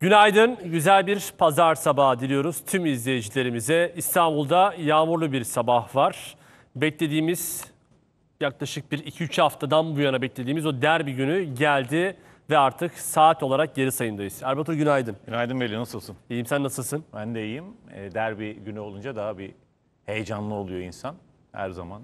Günaydın, güzel bir pazar sabahı diliyoruz tüm izleyicilerimize. İstanbul'da yağmurlu bir sabah var. Beklediğimiz yaklaşık bir 2-3 haftadan bu yana beklediğimiz o derbi günü geldi ve artık saat olarak geri sayımdayız. Erbatur günaydın. Günaydın Veli, nasılsın? İyiyim, sen nasılsın? Ben de iyiyim. E, derbi günü olunca daha bir heyecanlı oluyor insan. Her zaman,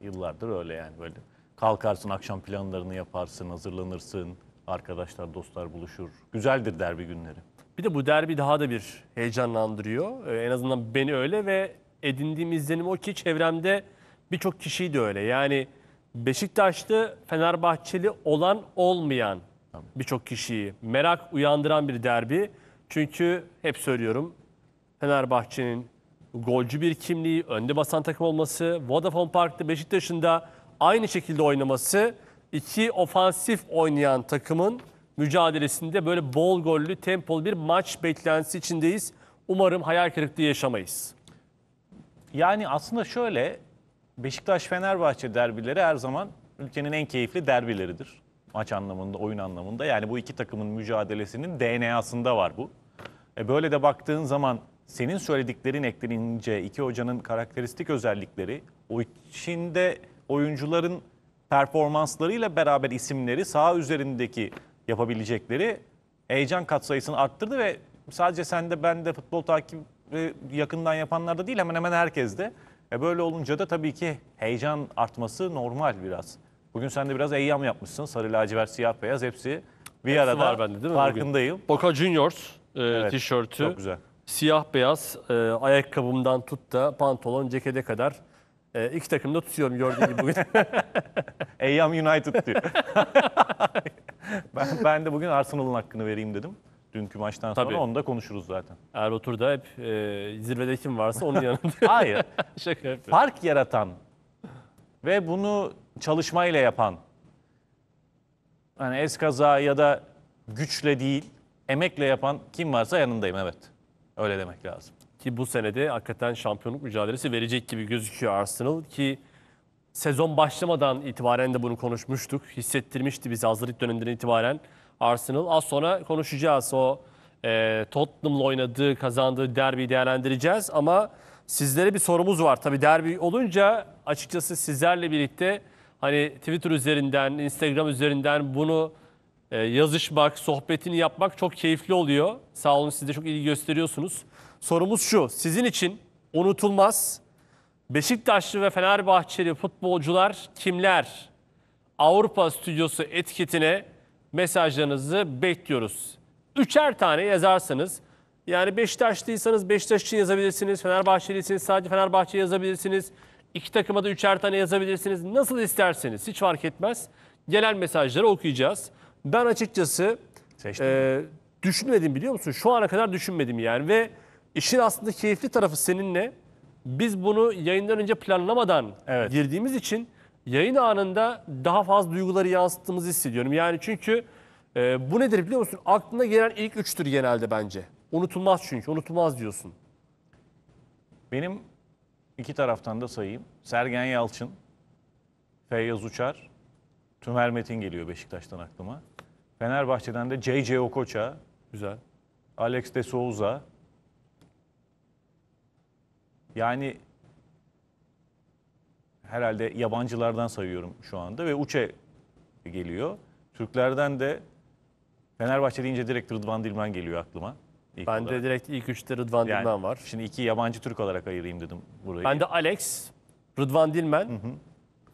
yıllardır öyle yani böyle. Kalkarsın, akşam planlarını yaparsın, hazırlanırsın, Arkadaşlar, dostlar buluşur. Güzeldir derbi günleri. Bir de bu derbi daha da bir heyecanlandırıyor. Ee, en azından beni öyle ve edindiğim izlenim o ki çevremde birçok kişiyi de öyle. Yani Beşiktaşlı, Fenerbahçeli olan olmayan birçok kişiyi merak uyandıran bir derbi. Çünkü hep söylüyorum Fenerbahçe'nin golcü bir kimliği, önde basan takım olması, Vodafone Park'ta Beşiktaş'ın da aynı şekilde oynaması iki ofansif oynayan takımın mücadelesinde böyle bol gollü, tempolu bir maç beklentisi içindeyiz. Umarım hayal kırıklığı yaşamayız. Yani aslında şöyle Beşiktaş-Fenerbahçe derbileri her zaman ülkenin en keyifli derbileridir. Maç anlamında, oyun anlamında. Yani bu iki takımın mücadelesinin DNA'sında var bu. E böyle de baktığın zaman senin söylediklerin eklenince iki hocanın karakteristik özellikleri, o içinde oyuncuların performanslarıyla beraber isimleri saha üzerindeki yapabilecekleri heyecan katsayısını arttırdı ve sadece sen de ben de futbol takibi yakından yapanlarda değil hemen hemen herkeste. E böyle olunca da tabii ki heyecan artması normal biraz. Bugün sen de biraz eyyam yapmışsın. Sarı, lacivert, siyah, beyaz hepsi bir hepsi arada. var bende değil mi? Farkındayım. Bugün? Boca Juniors e, evet, tişörtü. Çok güzel. Siyah beyaz e, ayakkabımdan tut da pantolon cekete kadar e, iki takım da tutuyorum gördüğün gibi bugün. Eyyam United diyor. ben, ben de bugün Arsenal'ın hakkını vereyim dedim. Dünkü maçtan sonra Tabii. onu da konuşuruz zaten. Eğer oturda hep e, zirvede kim varsa onun yanında. Hayır. Şaka yapıyorum. Fark yaratan ve bunu çalışmayla yapan, hani eskaza ya da güçle değil, emekle yapan kim varsa yanındayım evet. Öyle demek lazım. Ki bu senede hakikaten şampiyonluk mücadelesi verecek gibi gözüküyor Arsenal ki sezon başlamadan itibaren de bunu konuşmuştuk. Hissettirmişti bizi hazırlık döneminden itibaren Arsenal. Az sonra konuşacağız o e, Tottenham'la oynadığı, kazandığı derbiyi değerlendireceğiz. Ama sizlere bir sorumuz var. Tabii derbi olunca açıkçası sizlerle birlikte hani Twitter üzerinden, Instagram üzerinden bunu e, yazışmak, sohbetini yapmak çok keyifli oluyor. Sağ olun siz de çok ilgi gösteriyorsunuz. Sorumuz şu. Sizin için unutulmaz Beşiktaşlı ve Fenerbahçeli futbolcular kimler? Avrupa Stüdyosu etiketine mesajlarınızı bekliyoruz. Üçer tane yazarsanız yani Beşiktaşlıysanız Beşiktaşlı yazabilirsiniz. Fenerbahçeliyseniz sadece Fenerbahçe yazabilirsiniz. İki takıma da üçer tane yazabilirsiniz. Nasıl isterseniz hiç fark etmez. Gelen mesajları okuyacağız. Ben açıkçası e, düşünmedim biliyor musun? Şu ana kadar düşünmedim yani ve İşin aslında keyifli tarafı seninle. Biz bunu yayından önce planlamadan evet. girdiğimiz için yayın anında daha fazla duyguları yansıttığımızı hissediyorum. Yani çünkü e, bu nedir biliyor musun? Aklına gelen ilk üçtür genelde bence. Unutulmaz çünkü, unutulmaz diyorsun. Benim iki taraftan da sayayım. Sergen Yalçın, Feyyaz Uçar, Tümer Metin geliyor Beşiktaş'tan aklıma. Fenerbahçe'den de C.C. Okoça. Güzel. Alex de Souza. Yani herhalde yabancılardan sayıyorum şu anda ve Uçe geliyor. Türklerden de Fenerbahçe deyince direkt Rıdvan Dilmen geliyor aklıma. İlk ben olarak. de direkt ilk üçte Rıdvan yani, Dilmen var. Şimdi iki yabancı Türk olarak ayırayım dedim burayı. Ben de Alex, Rıdvan Dilmen, hı hı.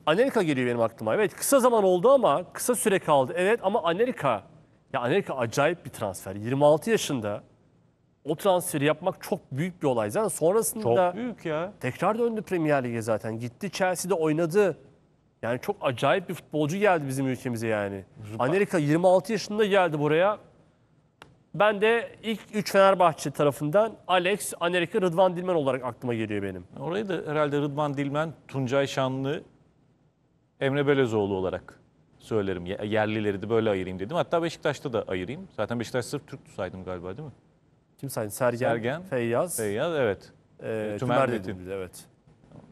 Anelka geliyor benim aklıma. Evet kısa zaman oldu ama kısa süre kaldı. Evet ama Anelka, ya Anelka acayip bir transfer. 26 yaşında o transferi yapmak çok büyük bir olay. Zaten sonrasında Çok büyük ya. tekrar döndü Premier Lig'e zaten. Gitti Chelsea'de oynadı. Yani çok acayip bir futbolcu geldi bizim ülkemize yani. Amerika 26 yaşında geldi buraya. Ben de ilk 3 Fenerbahçe tarafından Alex, Amerika, Rıdvan Dilmen olarak aklıma geliyor benim. Orayı da herhalde Rıdvan Dilmen, Tuncay Şanlı, Emre Belözoğlu olarak söylerim. Yerlileri de böyle ayırayım dedim. Hatta Beşiktaş'ta da ayırayım. Zaten Beşiktaş sırf Türk saydım galiba değil mi? Kim sayın? Sergen, Sergen Feyyaz. Feyyaz evet. E, Tümer, Tümer Evet.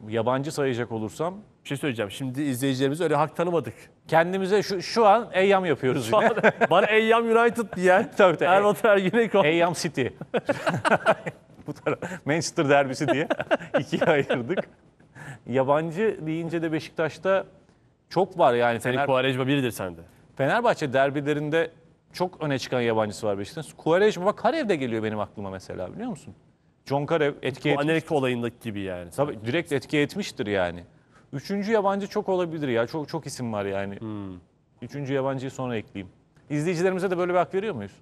Yabancı sayacak olursam. Bir şey söyleyeceğim. Şimdi izleyicilerimiz öyle hak tanımadık. Kendimize şu, şu an Eyyam yapıyoruz şu yine. bana Eyyam United diyen tabii, tabii, Erman Ergenekon. Eyyam City. Bu taraf. Manchester derbisi diye ikiye ayırdık. Yabancı deyince de Beşiktaş'ta çok var yani. Senin Fener... Kuarejma biridir sende. Fenerbahçe derbilerinde çok öne çıkan yabancısı var Beşiktaş'ın. Quaresma bak Karev de geliyor benim aklıma mesela biliyor musun? John Karev etki Bu etmiş. Anelka olayındaki gibi yani. Tabii direkt etki etmiştir yani. Üçüncü yabancı çok olabilir ya. Çok çok isim var yani. Hmm. Üçüncü yabancıyı sonra ekleyeyim. İzleyicilerimize de böyle bir hak veriyor muyuz?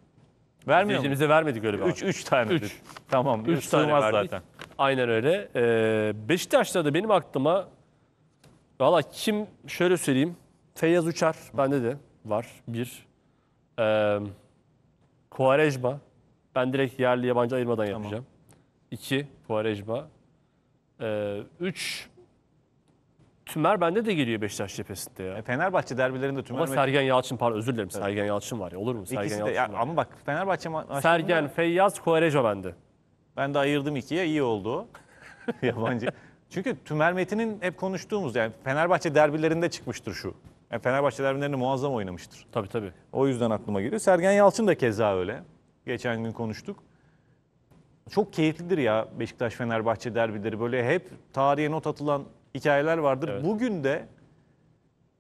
Vermiyor muyuz? vermedik öyle bir Üç, üç tane. Üç. Üç. Tamam. Üç, Üç tane verdik. zaten. Aynen öyle. Ee, Beşiktaş'ta da benim aklıma valla kim şöyle söyleyeyim. Feyyaz Uçar bende de var. Bir. Ee, Quaresma. Ben direkt yerli yabancı ayırmadan Tamam. yapacağım. 2 kuarejma, 3 Tümer bende de geliyor Beşiktaş cephesinde ya. E, Fenerbahçe derbilerinde Tümer. Ama Sergen Yalçın pardon özür dilerim. Sergen Yalçın var ya olur mu? Sergen ikisi de. Yalçın. Ya, ama bak Fenerbahçe ma- maçlarında Sergen, Feyyaz, Quaresma bende. ben de ayırdım ikiye iyi oldu Yabancı. Çünkü Tümer Metin'in hep konuştuğumuz yani Fenerbahçe derbilerinde çıkmıştır şu. Yani Fenerbahçe derbilerinde muazzam oynamıştır. Tabii tabii. O yüzden aklıma geliyor. Sergen Yalçın da keza öyle. Geçen gün konuştuk. Çok keyiflidir ya Beşiktaş-Fenerbahçe derbileri. Böyle hep tarihe not atılan hikayeler vardır. Evet. Bugün de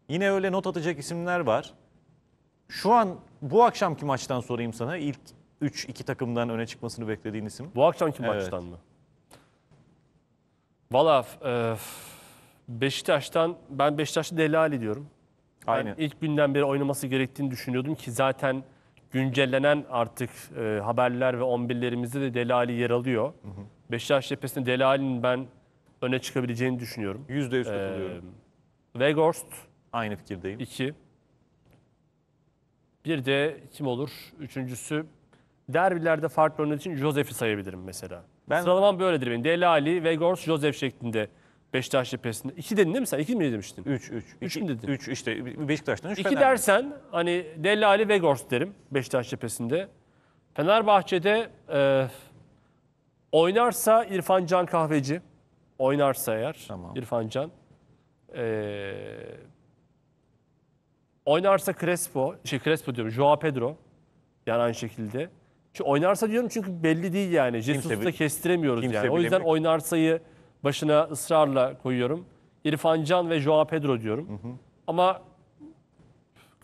yine öyle not atacak isimler var. Şu an bu akşamki maçtan sorayım sana. İlk 3 iki takımdan öne çıkmasını beklediğin isim. Bu akşamki evet. maçtan mı? Valla e, Beşiktaş'tan ben Beşiktaş'ı Delali diyorum. Aynen. Ben ilk günden beri oynaması gerektiğini düşünüyordum ki zaten güncellenen artık e, haberler ve 11'lerimizde de Delali yer alıyor. Hı hı. Beşiktaş cephesinde Delali'nin ben öne çıkabileceğini düşünüyorum. %100 e, katılıyorum. Ee, Weghorst. Aynı fikirdeyim. 2. Bir de kim olur? Üçüncüsü derbilerde farklı oynadığı için Josef'i sayabilirim mesela. Ben... Sıralamam böyledir benim. Delali, Weghorst, Josef şeklinde Beşiktaş cephesinde. İki dedin değil mi sen? İki mi demiştin? Üç, üç. Üç mü dedin? Üç işte Beşiktaş'tan üç. İki Fenerbahçe. dersen hani Dellali Vegors derim Beşiktaş cephesinde. Fenerbahçe'de e, oynarsa İrfan Can Kahveci. Oynarsa eğer Tamam. İrfan Can. E, oynarsa Crespo, şey Crespo diyorum, Joao Pedro. Yani aynı şekilde. Çünkü oynarsa diyorum çünkü belli değil yani. Jesus'u da kestiremiyoruz yani. O yüzden bilemiyor. oynarsayı başına ısrarla koyuyorum. İrfan Can ve Joao Pedro diyorum. Hı hı. Ama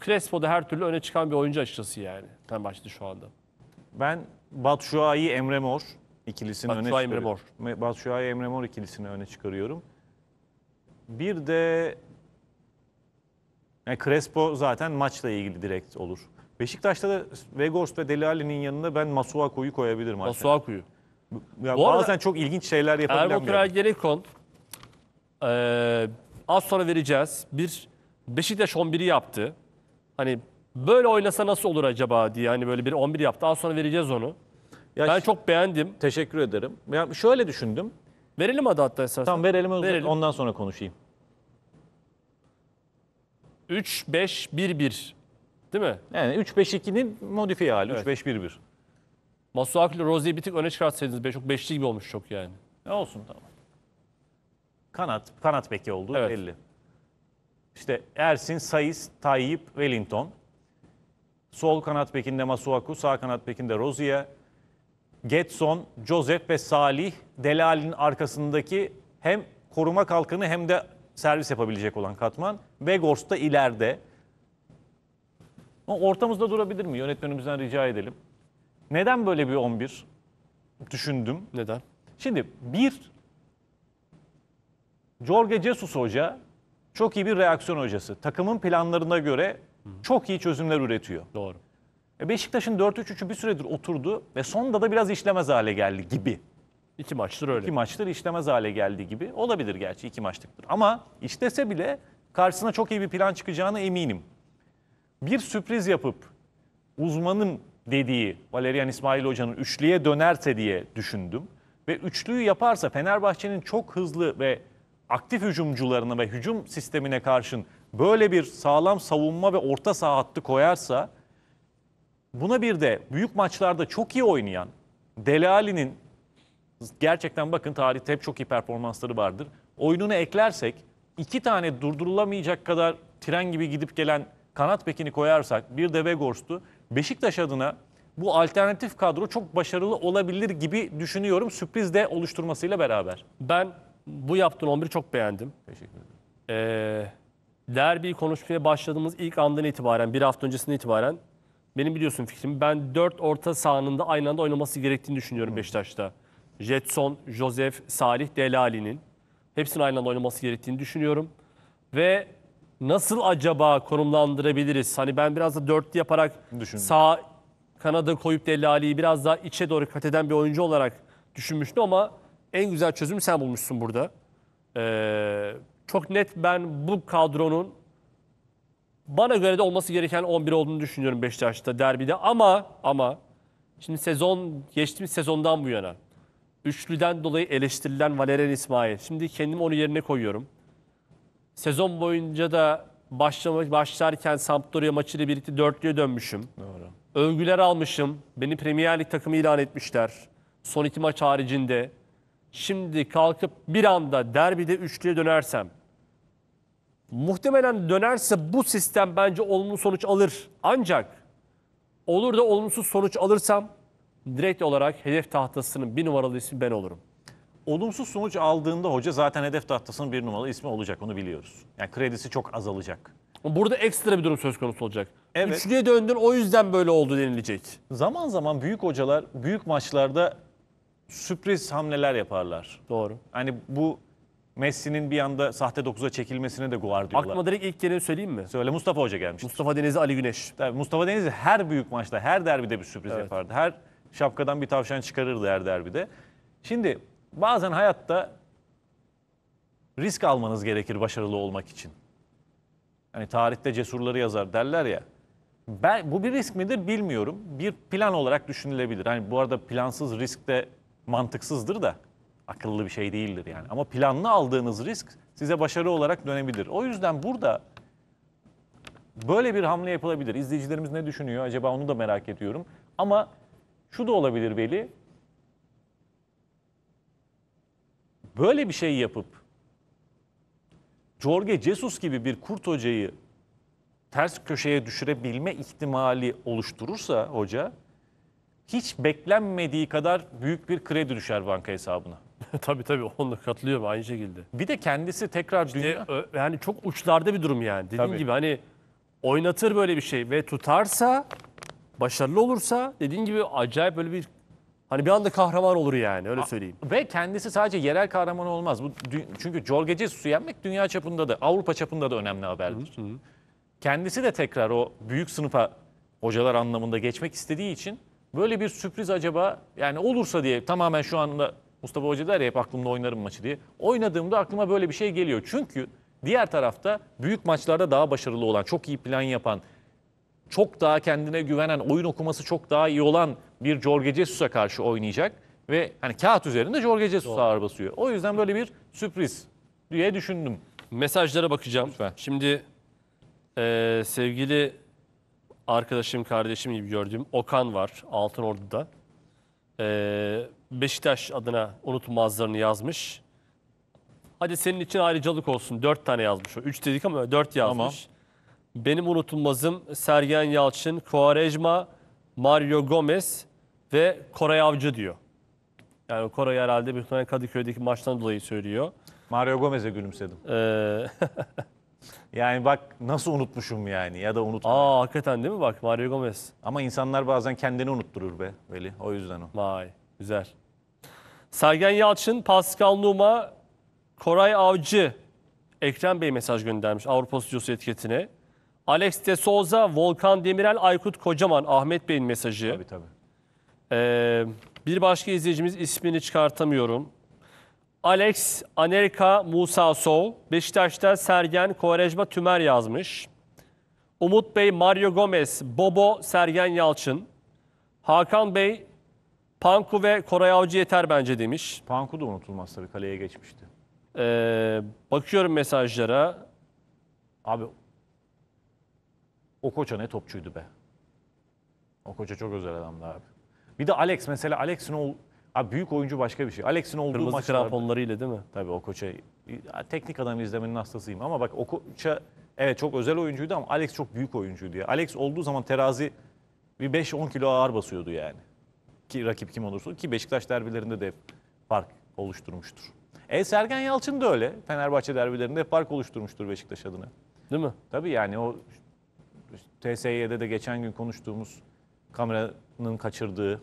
Crespo da her türlü öne çıkan bir oyuncu açıkçası yani. başladı şu anda. Ben Batshuayi Emre Mor ikilisini öne çıkarıyorum. Batshuayi Emre Mor ikilisini öne çıkarıyorum. Bir de yani Crespo zaten maçla ilgili direkt olur. Beşiktaş'ta da Vegors ve Deli yanında ben Masuaku'yu koyabilirim. Masuaku'yu. Ya Bu bazen arada, çok ilginç şeyler yapabilen Erbo Kral Gerekon e, az sonra vereceğiz. Bir Beşiktaş 11'i yaptı. Hani böyle oynasa nasıl olur acaba diye hani böyle bir 11 yaptı. Az sonra vereceğiz onu. Ya ben çok beğendim. Teşekkür ederim. Ya şöyle düşündüm. Verelim adı hatta istersen. Tamam verelim, verelim. ondan sonra konuşayım. 3-5-1-1 değil mi? Yani 3-5-2'nin modifiye hali. Evet. 3-5-1-1. Masuaku ile Rozier'i bir tık öne çıkartsaydınız. Beş, çok beşli gibi olmuş çok yani. Ne olsun tamam. Kanat, kanat beki olduğu Evet. belli. İşte Ersin, Sayıs, Tayyip, Wellington. Sol kanat bekinde Masuaku, sağ kanat bekinde Rozier. Getson, Joseph ve Salih Delal'in arkasındaki hem koruma kalkanı hem de servis yapabilecek olan katman. Begors da ileride. ortamızda durabilir mi? Yönetmenimizden rica edelim. Neden böyle bir 11 düşündüm? Neden? Şimdi bir Jorge Jesus hoca çok iyi bir reaksiyon hocası. Takımın planlarına göre çok iyi çözümler üretiyor. Doğru. E, Beşiktaş'ın 4-3-3'ü bir süredir oturdu ve sonda da biraz işlemez hale geldi gibi. İki maçtır öyle. İki maçtır işlemez hale geldi gibi. Olabilir gerçi iki maçlıktır. Ama işlese bile karşısına çok iyi bir plan çıkacağına eminim. Bir sürpriz yapıp uzmanım dediği Valerian İsmail Hoca'nın üçlüye dönerse diye düşündüm. Ve üçlüyü yaparsa Fenerbahçe'nin çok hızlı ve aktif hücumcularına ve hücum sistemine karşın böyle bir sağlam savunma ve orta saha hattı koyarsa buna bir de büyük maçlarda çok iyi oynayan Delali'nin gerçekten bakın tarihte hep çok iyi performansları vardır. Oyununu eklersek iki tane durdurulamayacak kadar tren gibi gidip gelen kanat bekini koyarsak bir de Vegors'tu. Beşiktaş adına bu alternatif kadro çok başarılı olabilir gibi düşünüyorum sürpriz de oluşturmasıyla beraber. Ben bu yaptığın 11'i çok beğendim. Teşekkür ederim. Ee, derbi konuşmaya başladığımız ilk andan itibaren, bir hafta öncesinden itibaren benim biliyorsun fikrim Ben 4 orta sahanında aynı anda oynaması gerektiğini düşünüyorum Hı. Beşiktaş'ta. Jetson, Josef, Salih, Delali'nin hepsinin aynı anda oynaması gerektiğini düşünüyorum. Ve nasıl acaba konumlandırabiliriz? Hani ben biraz da dörtlü yaparak Düşündüm. sağ kanada koyup delaliyi biraz daha içe doğru kat eden bir oyuncu olarak düşünmüştüm ama en güzel çözümü sen bulmuşsun burada. Ee, çok net ben bu kadronun bana göre de olması gereken 11 olduğunu düşünüyorum Beşiktaş'ta derbide ama ama şimdi sezon geçtiğimiz sezondan bu yana üçlüden dolayı eleştirilen Valerian İsmail. Şimdi kendimi onun yerine koyuyorum. Sezon boyunca da başlamak başlarken Sampdoria maçıyla birlikte dörtlüye dönmüşüm. Doğru. Övgüler almışım. Beni Premier Lig takımı ilan etmişler. Son iki maç haricinde. Şimdi kalkıp bir anda derbide üçlüye dönersem muhtemelen dönerse bu sistem bence olumlu sonuç alır. Ancak olur da olumsuz sonuç alırsam direkt olarak hedef tahtasının bir numaralı ismi ben olurum olumsuz sonuç aldığında hoca zaten hedef tahtasının bir numaralı ismi olacak onu biliyoruz. Yani kredisi çok azalacak. Burada ekstra bir durum söz konusu olacak. Evet. Üçlüye döndün o yüzden böyle oldu denilecek. Zaman zaman büyük hocalar büyük maçlarda sürpriz hamleler yaparlar. Doğru. Hani bu Messi'nin bir anda sahte 9'a çekilmesine de guar diyorlar. Aklıma direkt ilk geleni söyleyeyim mi? Söyle Mustafa Hoca gelmiş. Mustafa Denizli, Ali Güneş. Tabii Mustafa Denizli her büyük maçta, her derbide bir sürpriz evet. yapardı. Her şapkadan bir tavşan çıkarırdı her derbide. Şimdi Bazen hayatta risk almanız gerekir başarılı olmak için. Hani tarihte cesurları yazar derler ya. Ben, bu bir risk midir bilmiyorum. Bir plan olarak düşünülebilir. Hani bu arada plansız risk de mantıksızdır da akıllı bir şey değildir yani. Ama planlı aldığınız risk size başarı olarak dönebilir. O yüzden burada böyle bir hamle yapılabilir. İzleyicilerimiz ne düşünüyor acaba onu da merak ediyorum. Ama şu da olabilir Veli. böyle bir şey yapıp Jorge Jesus gibi bir kurt hocayı ters köşeye düşürebilme ihtimali oluşturursa hoca hiç beklenmediği kadar büyük bir kredi düşer banka hesabına. tabii tabii onunla katılıyorum aynı şekilde. Bir de kendisi tekrar işte, dünya... Yani çok uçlarda bir durum yani. Dediğim tabii. gibi hani oynatır böyle bir şey ve tutarsa başarılı olursa dediğin gibi acayip böyle bir Hani bir anda kahraman olur yani öyle söyleyeyim. Ve kendisi sadece yerel kahraman olmaz. Bu çünkü Jorge Jesus'u yenmek dünya çapında da Avrupa çapında da önemli haberdir. Kendisi de tekrar o büyük sınıfa hocalar anlamında geçmek istediği için böyle bir sürpriz acaba yani olursa diye tamamen şu anda Mustafa Hoca der ya hep aklımda oynarım maçı diye. Oynadığımda aklıma böyle bir şey geliyor. Çünkü diğer tarafta büyük maçlarda daha başarılı olan, çok iyi plan yapan, çok daha kendine güvenen, oyun okuması çok daha iyi olan bir Jorge Jesus'a karşı oynayacak. Ve hani kağıt üzerinde Jorge Jesus ağır basıyor. O yüzden böyle bir sürpriz diye düşündüm. Mesajlara bakacağım. Lütfen. Şimdi e, sevgili arkadaşım, kardeşim gibi gördüğüm Okan var Altınordu'da. E, Beşiktaş adına unutmazlarını yazmış. Hadi senin için ayrıcalık olsun. Dört tane yazmış. Üç dedik ama dört yazmış. Tamam. Benim unutulmazım Sergen Yalçın, Quaresma, Mario Gomez ve Koray Avcı diyor. Yani Koray herhalde bir tane Kadıköy'deki maçtan dolayı söylüyor. Mario Gomez'e gülümsedim. Ee... yani bak nasıl unutmuşum yani ya da unutmuşum. Aa hakikaten değil mi bak Mario Gomez. Ama insanlar bazen kendini unutturur be Veli. O yüzden o. Vay güzel. Sergen Yalçın, Pascal Numa, Koray Avcı, Ekrem Bey mesaj göndermiş Avrupa Stüdyosu etiketine. Alex de Souza, Volkan Demirel, Aykut Kocaman, Ahmet Bey'in mesajı. Tabii tabii. Ee, bir başka izleyicimiz ismini çıkartamıyorum. Alex Anelka Musa Sol, Beşiktaş'ta Sergen Kovarejma Tümer yazmış. Umut Bey Mario Gomez, Bobo Sergen Yalçın. Hakan Bey Panku ve Koray Avcı yeter bence demiş. Panku da unutulmaz tabii kaleye geçmişti. Ee, bakıyorum mesajlara. Abi o koça ne topçuydu be. O koça çok özel adamdı abi. Bir de Alex mesela Alex'in ol abi büyük oyuncu başka bir şey. Alex'in olduğu Kırmızı maçlar. Kırmızı kramponlarıyla değil mi? Tabii o koça teknik adam izlemenin hastasıyım ama bak o koça evet çok özel oyuncuydu ama Alex çok büyük oyuncuydu ya. Alex olduğu zaman terazi bir 5-10 kilo ağır basıyordu yani. Ki rakip kim olursa ki Beşiktaş derbilerinde de fark oluşturmuştur. E Sergen Yalçın da öyle. Fenerbahçe derbilerinde hep fark oluşturmuştur Beşiktaş adına. Değil mi? Tabii yani o TSY'de de geçen gün konuştuğumuz kameranın kaçırdığı,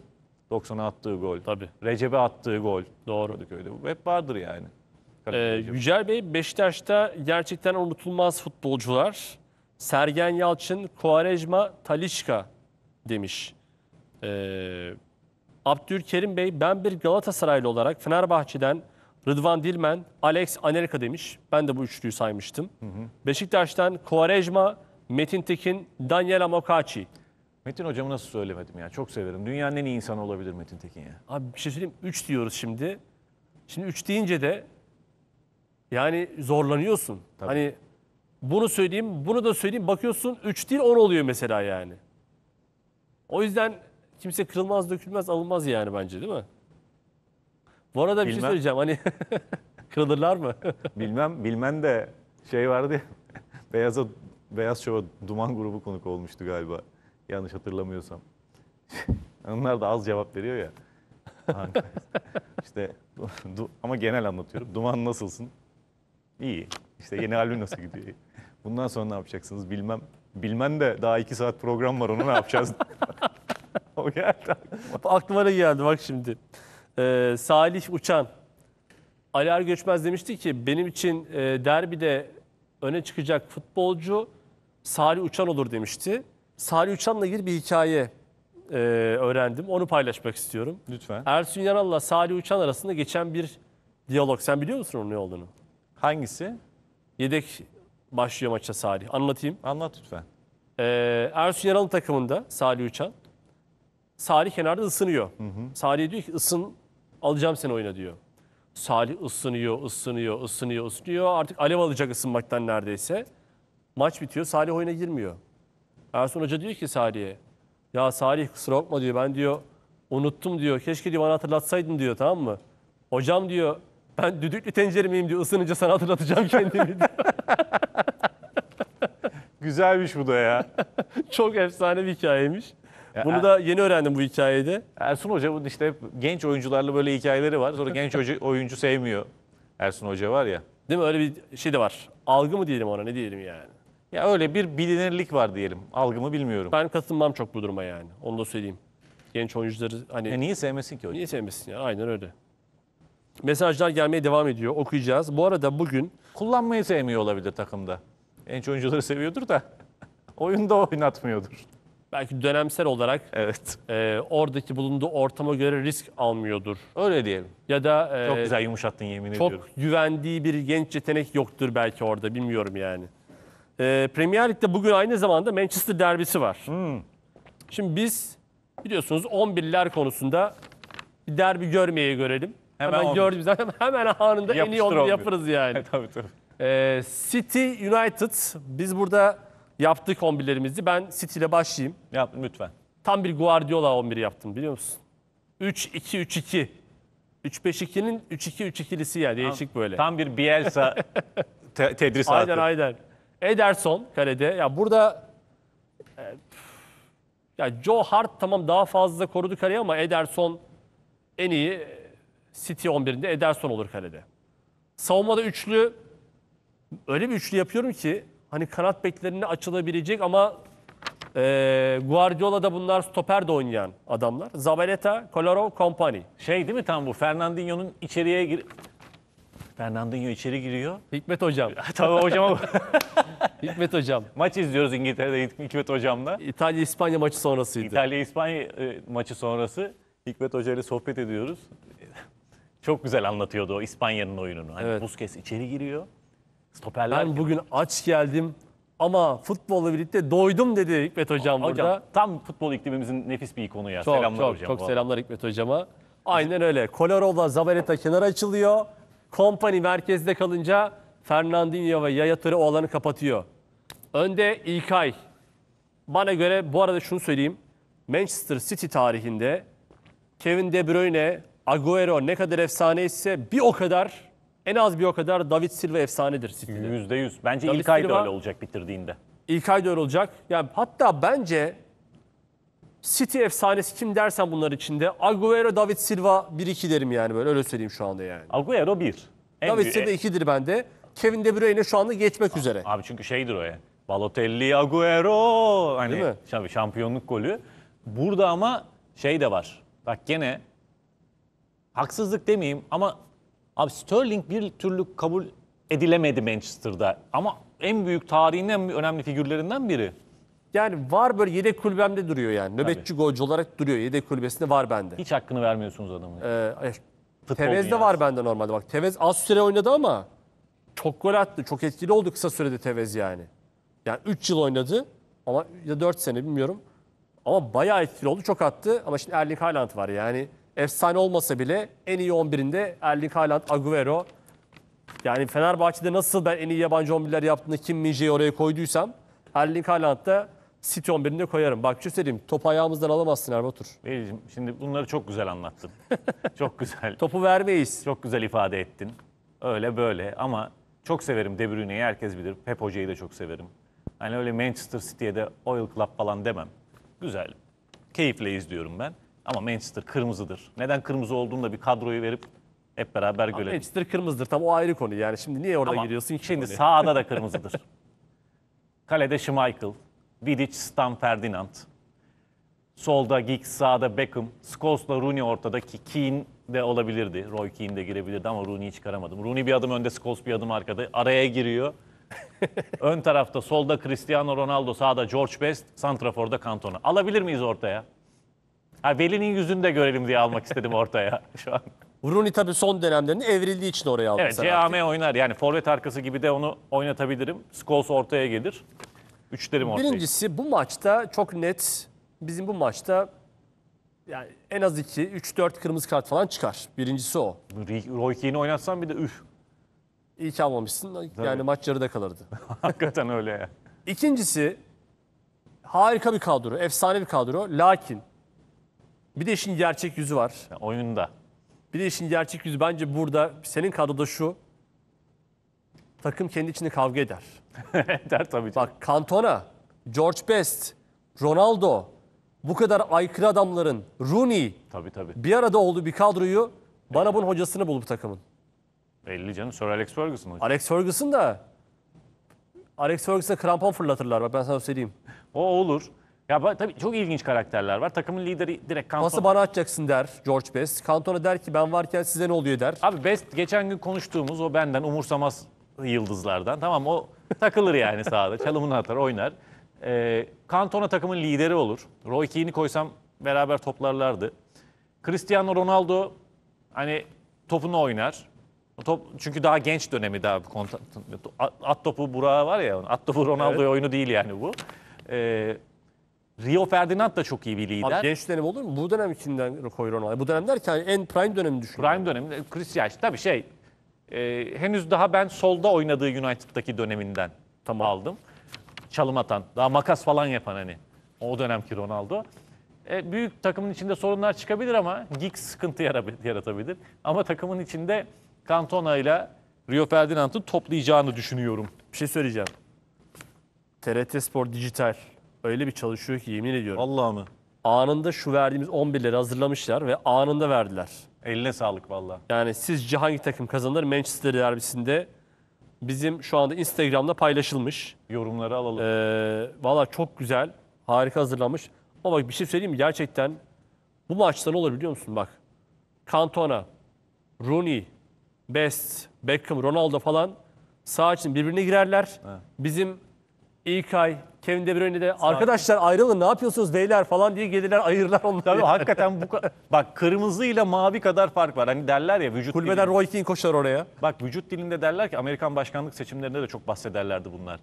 90'a attığı gol. Tabii. Recep'e attığı gol. Doğru. Kadıköy'de. Bu hep vardır yani. Ee, Yücel Bey, Beşiktaş'ta gerçekten unutulmaz futbolcular. Sergen Yalçın, Kuarejma, Talişka demiş. Ee, Abdülkerim Bey, ben bir Galatasaraylı olarak Fenerbahçe'den Rıdvan Dilmen, Alex Anelka demiş. Ben de bu üçlüyü saymıştım. Hı hı. Beşiktaş'tan Kuarejma, Metin Tekin, Daniela Mokaci. Metin hocamı nasıl söylemedim ya? Çok severim. Dünyanın en iyi insanı olabilir Metin Tekin ya. Abi bir şey söyleyeyim. Üç diyoruz şimdi. Şimdi üç deyince de yani zorlanıyorsun. Tabii. Hani bunu söyleyeyim, bunu da söyleyeyim. Bakıyorsun üç değil on oluyor mesela yani. O yüzden kimse kırılmaz, dökülmez, alınmaz yani bence değil mi? Bu arada bilmem. bir şey söyleyeceğim. Hani kırılırlar mı? bilmem, bilmem de şey vardı ya. Beyaza Beyaz Şov'a Duman grubu konuk olmuştu galiba. Yanlış hatırlamıyorsam. Onlar da az cevap veriyor ya. İşte ama genel anlatıyorum. Duman nasılsın? İyi. İşte yeni albüm nasıl gidiyor? Bundan sonra ne yapacaksınız bilmem. Bilmem de daha iki saat program var onu ne yapacağız? o geldi aklıma. Aklıma da geldi bak şimdi. Ee, Salih Uçan. Ali Er Göçmez demişti ki benim için e, derbide öne çıkacak futbolcu Salih Uçan olur demişti. Salih Uçan'la ilgili bir hikaye e, öğrendim. Onu paylaşmak istiyorum. Lütfen. Ersun Yanal'la Salih Uçan arasında geçen bir diyalog. Sen biliyor musun onun ne olduğunu? Hangisi? Yedek başlıyor maça Salih. Anlatayım. Anlat lütfen. Ee, Ersun Yanal'ın takımında Salih Uçan. Salih kenarda ısınıyor. Hı hı. Salih diyor ki ısın alacağım seni oyuna diyor. Salih ısınıyor, ısınıyor, ısınıyor, ısınıyor. Artık alev alacak ısınmaktan neredeyse. Maç bitiyor. Salih oyuna girmiyor. Ersun Hoca diyor ki Salih'e ya Salih kusura bakma diyor. Ben diyor unuttum diyor. Keşke diyor bana hatırlatsaydın diyor tamam mı? Hocam diyor ben düdüklü tencere miyim diyor. Isınınca sana hatırlatacağım kendimi diyor. Güzelmiş bu da ya. Çok efsane bir hikayemiş. Ya, Bunu er da yeni öğrendim bu hikayede. Ersun Hoca bunun işte hep genç oyuncularla böyle hikayeleri var. Sonra genç oyuncu sevmiyor. Ersun Hoca var ya. Değil mi? Öyle bir şey de var. Algı mı diyelim ona ne diyelim yani? Ya öyle bir bilinirlik var diyelim. Algımı bilmiyorum. Ben katılmam çok bu duruma yani. Onu da söyleyeyim. Genç oyuncuları hani... Ya e, niye sevmesin ki hocam? Niye sevmesin ya? Aynen öyle. Mesajlar gelmeye devam ediyor. Okuyacağız. Bu arada bugün... Kullanmayı sevmiyor olabilir takımda. Genç oyuncuları seviyordur da oyunda oynatmıyordur. Belki dönemsel olarak evet. e, oradaki bulunduğu ortama göre risk almıyordur. Öyle diyelim. Ya da e, çok güzel yumuşattın yemin çok ediyorum. Çok güvendiği bir genç yetenek yoktur belki orada bilmiyorum yani. E, Premier Lig'de bugün aynı zamanda Manchester derbisi var. Hmm. Şimdi biz biliyorsunuz 11'ler konusunda bir derbi görmeye görelim. Hemen, hemen gördüğümüz hemen, hemen anında en iyi 11 yaparız yani. E, tabii tabii. E, City United biz burada yaptık 11'lerimizi. Ben City ile başlayayım. Yap lütfen. Tam bir Guardiola 11'i yaptım biliyor musun? 3-2-3-2. 3-5-2'nin 3-2-3-2'lisi yani değişik böyle. Tam bir Bielsa te tedris Aynen aynen. Ederson kalede. Ya burada e, ya Joe Hart tamam daha fazla korudu kaleyi ama Ederson en iyi e, City 11'inde Ederson olur kalede. Savunmada üçlü öyle bir üçlü yapıyorum ki hani kanat beklerine açılabilecek ama e, da bunlar stoper de oynayan adamlar. Zabaleta, Colaro, Company. Şey değil mi tam bu? Fernandinho'nun içeriye gir Fernandinho içeri giriyor. Hikmet Hocam. Tabii hocam. Hikmet Hocam. Maç izliyoruz İngiltere'de Hikmet Hocam'la. İtalya-İspanya maçı sonrasıydı. İtalya-İspanya e, maçı sonrası Hikmet Hoca ile sohbet ediyoruz. Çok güzel anlatıyordu o İspanya'nın oyununu. Hani evet. Busquets içeri giriyor. Stoperler. Ben bugün aç geldim ama futbolla birlikte doydum dedi Hikmet Hocam, hocam burada. Tam futbol iklimimizin nefis bir ikonu ya. Çok, selamlar çok, hocam. Çok selamlar Hikmet Hocam'a. Aynen öyle. Kolarova Zabaleta kenara açılıyor. Kompany merkezde kalınca Fernandinho ve Yaya Ture o alanı kapatıyor. Önde İlkay. Bana göre bu arada şunu söyleyeyim. Manchester City tarihinde Kevin De Bruyne, Agüero ne kadar efsane ise bir o kadar en az bir o kadar David Silva efsanedir City'de. %100. Bence David İlkay Silva, da öyle olacak bitirdiğinde. İlkay da öyle olacak. Yani hatta bence City efsanesi kim dersen bunlar içinde. Agüero, David Silva 1-2 derim yani böyle öyle söyleyeyim şu anda yani. Agüero 1. David Silva 2'dir bende. Kevin De Bruyne şu anda geçmek üzere. Abi çünkü şeydir o ya. Balotelli, Agüero. Hani Değil mi? tabii şampiyonluk golü. Burada ama şey de var. Bak gene haksızlık demeyeyim ama abi Sterling bir türlü kabul edilemedi Manchester'da. Ama en büyük tarihin en önemli figürlerinden biri. Yani var böyle yedek kulübemde duruyor yani. Nöbetçi golcü olarak duruyor. Yedek kulübesinde var bende. Hiç hakkını vermiyorsunuz adamın. Ee, e, Tevez de var bende normalde. Bak Tevez az süre oynadı ama çok gol attı. Çok etkili oldu kısa sürede Tevez yani. Yani 3 yıl oynadı ama ya 4 sene bilmiyorum. Ama bayağı etkili oldu. Çok attı ama şimdi Erling Haaland var yani. Efsane olmasa bile en iyi 11'inde Erling Haaland, Agüero. Yani Fenerbahçe'de nasıl ben en iyi yabancı 11'ler yaptığını Kim Minje'yi oraya koyduysam Erling Haaland da City 11'ine koyarım. Bak şu şey söyleyeyim. Topu ayağımızdan alamazsın Erbatur. Beyciğim şimdi bunları çok güzel anlattın. çok güzel. Topu vermeyiz. Çok güzel ifade ettin. Öyle böyle ama çok severim De Bruyne'yi herkes bilir. Pep Hoca'yı da çok severim. Hani öyle Manchester City'ye de Oil Club falan demem. Güzel. Keyifle izliyorum ben. Ama Manchester kırmızıdır. Neden kırmızı olduğunda bir kadroyu verip hep beraber görelim. Manchester kırmızıdır. Tam o ayrı konu yani. Şimdi niye orada Ama giriyorsun ki? Şimdi sağda da kırmızıdır. Kalede Schmeichel, Vidic, Stan Ferdinand. Solda Giggs, sağda Beckham. Scholes'la Rooney ortada ki Keane de olabilirdi. Roy Keane de girebilirdi ama Rooney'i çıkaramadım. Rooney bir adım önde, Scholes bir adım arkada. Araya giriyor. Ön tarafta solda Cristiano Ronaldo, sağda George Best, Santrafor'da Cantona. Alabilir miyiz ortaya? Ha, Veli'nin yüzünü de görelim diye almak istedim ortaya şu an. Rooney tabii son dönemlerinde evrildiği için oraya aldı. Evet, CAM oynar. Yani forvet arkası gibi de onu oynatabilirim. Scholes ortaya gelir. Üçlerim ortaya. Birincisi bu maçta çok net bizim bu maçta yani en az 2, 3, 4 kırmızı kart falan çıkar. Birincisi o. Roy Keane'i oynatsan bir de üf. İyi ki almamışsın. Yani maç yarıda kalırdı. Hakikaten öyle ya. İkincisi harika bir kadro, efsane bir kadro. Lakin bir de işin gerçek yüzü var. Yani oyunda. Bir de işin gerçek yüzü bence burada senin kadroda şu takım kendi içinde kavga eder. Eder tabii. Bak Cantona, George Best, Ronaldo bu kadar aykırı adamların Rooney Tabii tabii. bir arada olduğu bir kadroyu bana bunun hocasını bul bu takımın. Belli canım. Sir Alex Ferguson hocam. Alex Ferguson da Alex Ferguson'a krampon fırlatırlar bak ben sana söyleyeyim. O olur. Ya tabii çok ilginç karakterler var. Takımın lideri direkt Kantona. Nasıl bana atacaksın der George Best. Cantona der ki ben varken size ne oluyor der. Abi Best geçen gün konuştuğumuz o benden umursamaz yıldızlardan. Tamam o takılır yani sahada. Çalımını atar, oynar. E, Cantona takımın lideri olur. Roy Keane'i koysam beraber toplarlardı. Cristiano Ronaldo hani topunu oynar. Top, çünkü daha genç dönemi daha konta, at topu Burak'a var ya at topu Ronaldo'ya evet. oyunu değil yani bu. Ee, Rio Ferdinand da çok iyi bir lider. Abi genç dönem olur mu? Bu dönem içinden koy Ronaldo. Bu dönem derken en prime dönemi düşün. Prime dönemi. Cristiano tabii şey e, henüz daha ben solda oynadığı United'daki döneminden tamam. aldım. Çalım atan, daha makas falan yapan hani o dönemki Ronaldo. E, büyük takımın içinde sorunlar çıkabilir ama Gig sıkıntı yaratabilir. Ama takımın içinde Cantona ile Rio Ferdinand'ı toplayacağını düşünüyorum. Bir şey söyleyeceğim. TRT Spor Dijital öyle bir çalışıyor ki yemin ediyorum. Allah mı? Anında şu verdiğimiz 11'leri hazırlamışlar ve anında verdiler. Eline sağlık valla. Yani sizce hangi takım kazanır Manchester derbisinde? Bizim şu anda Instagram'da paylaşılmış. Yorumları alalım. Ee, valla çok güzel, harika hazırlanmış. Ama bak bir şey söyleyeyim mi? Gerçekten bu maçta ne olur biliyor musun? Bak, Cantona, Rooney, Best, Beckham, Ronaldo falan sağ için birbirine girerler. He. Bizim İlk ay Kevin De Bruyne de arkadaşlar ayrılın ne yapıyorsunuz beyler falan diye gelirler ayırırlar onları. Tabii hakikaten bu bak kırmızı ile mavi kadar fark var. Hani derler ya vücut Kulübeden dilinde. Roy Keane koşar oraya. Bak vücut dilinde derler ki Amerikan başkanlık seçimlerinde de çok bahsederlerdi bunlar.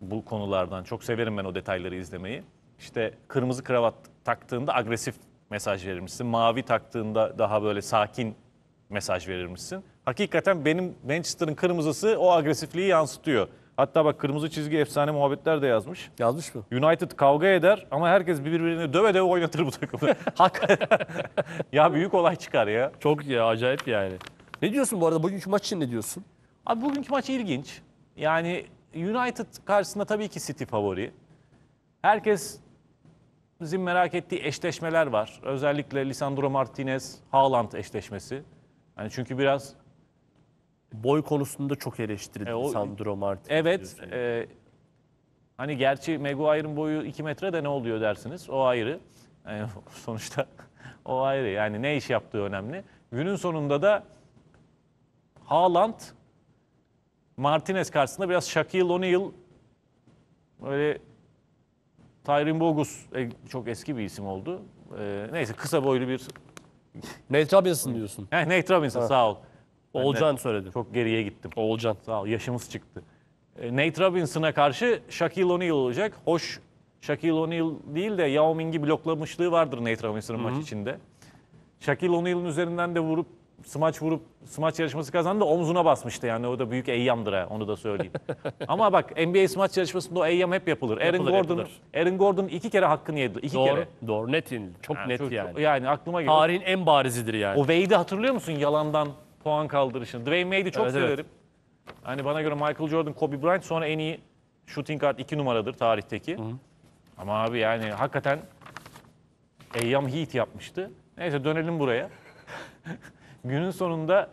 Bu konulardan. Çok severim ben o detayları izlemeyi. İşte kırmızı kravat taktığında agresif mesaj verirmişsin. Mavi taktığında daha böyle sakin mesaj verirmişsin. Hakikaten benim Manchester'ın kırmızısı o agresifliği yansıtıyor. Hatta bak kırmızı çizgi efsane muhabbetler de yazmış. Yazmış mı? United kavga eder ama herkes birbirini döve döve oynatır bu takımı. Hak. ya büyük olay çıkar ya. Çok ya acayip yani. Ne diyorsun bu arada? Bugünkü maç için ne diyorsun? Abi bugünkü maç ilginç. Yani United karşısında tabii ki City favori. Herkes bizim merak ettiği eşleşmeler var. Özellikle Lisandro Martinez, Haaland eşleşmesi. Yani çünkü biraz Boy konusunda çok eleştirildi E, o- Sandro Martin. Evet. e, hani gerçi Maguire'ın boyu 2 metre de ne oluyor dersiniz. O ayrı. Yani e, sonuçta o ayrı. Yani ne iş yaptığı önemli. Günün sonunda da Haaland Martinez karşısında biraz Shaquille O'Neal böyle Tyrin Bogus e, çok eski bir isim oldu. E, neyse kısa boylu bir Nate Robinson diyorsun. Heh, Nate Robinson sağ ol. Olcan söyledim. Çok geriye gittim. Olcan. Sağ ol. Yaşımız çıktı. E, Nate Robinson'a karşı Shaquille O'Neal olacak. Hoş Shaquille O'Neal değil de Yao Ming'i bloklamışlığı vardır Nate Robinson'ın maç içinde. Shaquille O'Neal'ın üzerinden de vurup smaç vurup smaç yarışması kazandı omzuna basmıştı yani o da büyük eyyamdır ha onu da söyleyeyim. Ama bak NBA smaç yarışmasında o eyyam hep yapılır. Aaron Yapılır, Gordon yapılır. Aaron Gordon iki kere hakkını yedi. iki Doğru. kere. Doğru. Net yenildi. Çok net çok- yani. yani aklıma geliyor. Tarihin en barizidir yani. O Wade'i hatırlıyor musun yalandan puan kaldırışını. Dwayne Wade'i çok Evet, evet. Hani bana göre Michael Jordan, Kobe Bryant sonra en iyi shooting guard 2 numaradır tarihteki. Ama abi yani hakikaten Eyyam Heat yapmıştı. Neyse dönelim buraya. Günün sonunda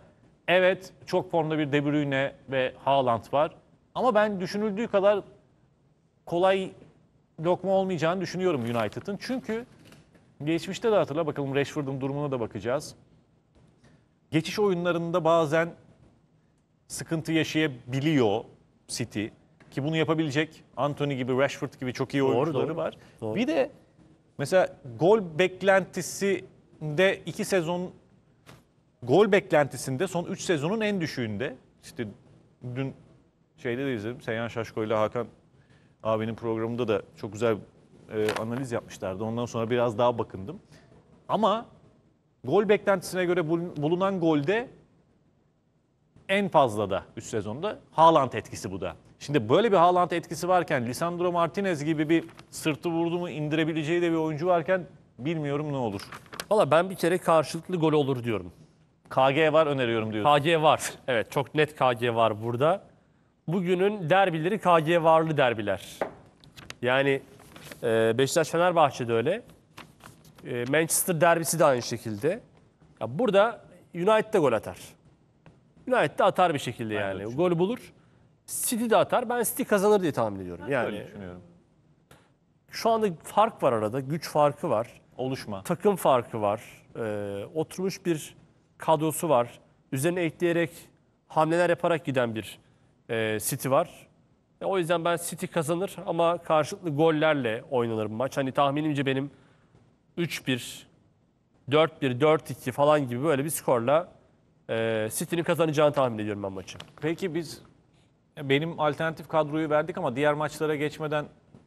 evet çok formda bir De Bruyne ve Haaland var. Ama ben düşünüldüğü kadar kolay lokma olmayacağını düşünüyorum United'ın. Çünkü geçmişte de hatırla bakalım Rashford'un durumuna da bakacağız geçiş oyunlarında bazen sıkıntı yaşayabiliyor City. Ki bunu yapabilecek Anthony gibi, Rashford gibi çok iyi Doğru, oyuncuları doğru. var. Doğru. Bir de mesela gol beklentisinde iki sezon gol beklentisinde son 3 sezonun en düşüğünde işte dün şeyde de izledim Seyhan Şaşko ile Hakan abinin programında da çok güzel e, analiz yapmışlardı. Ondan sonra biraz daha bakındım. Ama Gol beklentisine göre bulunan golde en fazla da üst sezonda Haaland etkisi bu da. Şimdi böyle bir Haaland etkisi varken Lisandro Martinez gibi bir sırtı vurdu mu indirebileceği de bir oyuncu varken bilmiyorum ne olur. Valla ben bir kere karşılıklı gol olur diyorum. KG var öneriyorum diyorum. KG var. Evet çok net KG var burada. Bugünün derbileri KG varlı derbiler. Yani e, Beşiktaş Fenerbahçe de öyle. E, Manchester derbisi de aynı şekilde. Ya burada United de gol atar. United de atar bir şekilde yani. Gol bulur. City de atar. Ben City kazanır diye tahmin ediyorum. Yani şu anda fark var arada. Güç farkı var. Oluşma. takım farkı var. Ee, oturmuş bir kadrosu var. Üzerine ekleyerek hamleler yaparak giden bir e, City var. E, o yüzden ben City kazanır ama karşılıklı gollerle oynanır bu maç. Hani tahminimce benim 3-1, 4-1, 4-2 falan gibi böyle bir skorla e, City'nin kazanacağını tahmin ediyorum ben maçı. Peki biz benim alternatif kadroyu verdik ama diğer maçlara geçmeden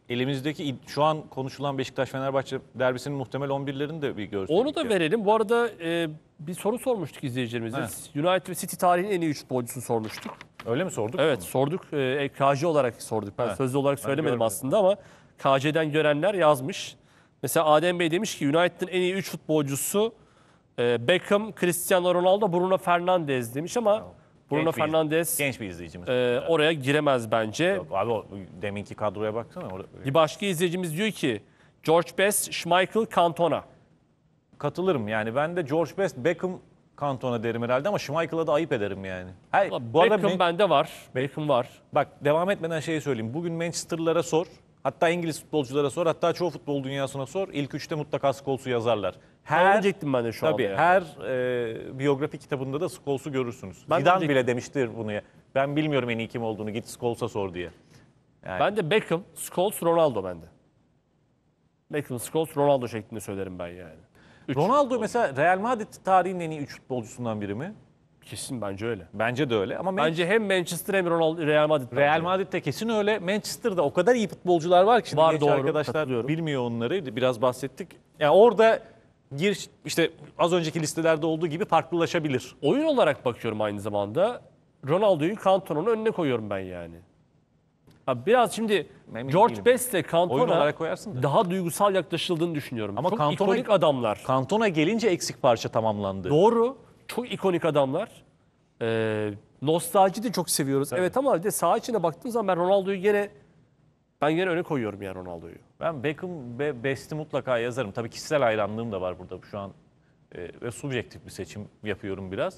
elimizdeki şu an konuşulan Beşiktaş-Fenerbahçe derbisinin muhtemel 11'lerini de bir görsün. Onu da ya. verelim. Bu arada e, bir soru sormuştuk izleyicilerimize. United ve City tarihinin en iyi 3 futbolcusunu sormuştuk. Öyle mi sorduk? Evet bunu? sorduk. E, e KC olarak sorduk. Ben He. sözlü olarak söylemedim aslında ama KC'den görenler yazmış. Mesela Adem Bey demiş ki United'ın en iyi 3 futbolcusu e, Beckham, Cristiano Ronaldo, Bruno Fernandes demiş ama Bruno Genç bir- Fernandes Genç bir izleyicimiz. e, oraya giremez bence. Yok, abi o deminki kadroya baksana. Orada, Bir başka izleyicimiz diyor ki George Best, Schmeichel, Cantona. katılırım yani. Ben de George Best, Beckham Cantona derim herhalde ama Schmeichel'a da ayıp ederim yani. Hayır, bu arada Beckham bende var. Beckham var. Bak devam etmeden şeyi söyleyeyim. Bugün Manchester'lara sor. Hatta İngiliz futbolculara sor, hatta çoğu futbol dünyasına sor. İlk üçte mutlaka Scholes'u yazarlar. Her, diyecektim ben de şu tabii, anda. Yani. Her e, biyografi kitabında da Scholes'u görürsünüz. Ben Zidane diyecektim. bile demiştir bunu ya. Ben bilmiyorum en iyi kim olduğunu, git Scholes'a sor diye. Yani. Ben de Beckham, Scholes, Ronaldo bende. Beckham, Scholes, Ronaldo şeklinde söylerim ben yani. Üç Ronaldo futbolcu. mesela Real Madrid tarihinin en iyi üç futbolcusundan biri mi? Kesin bence öyle. Bence de öyle ama Bence hem Manchester hem Ronaldo Real Madrid. Real Madrid'de kesin öyle. Manchester'da o kadar iyi futbolcular var ki şimdi Var, doğru, arkadaşlar katılıyorum. bilmiyor onları. Biraz bahsettik. Yani orada giriş işte az önceki listelerde olduğu gibi farklılaşabilir. Oyun olarak bakıyorum aynı zamanda. Ronaldo'yu Cantona'nın önüne koyuyorum ben yani. Ha biraz şimdi Emin George değilim. Best ile Cantona da. daha duygusal yaklaşıldığını düşünüyorum. Ama Ama Çok Cantona- ikonik adamlar. Kantona gelince eksik parça tamamlandı. Doğru çok ikonik adamlar. E, nostalji de çok seviyoruz. Evet, evet ama bir de saha içine baktığım zaman ben Ronaldo'yu gene ben gene öne koyuyorum yani Ronaldo'yu. Ben Beckham ve Best'i mutlaka yazarım. Tabii kişisel hayranlığım da var burada şu an. E, ve subjektif bir seçim yapıyorum biraz.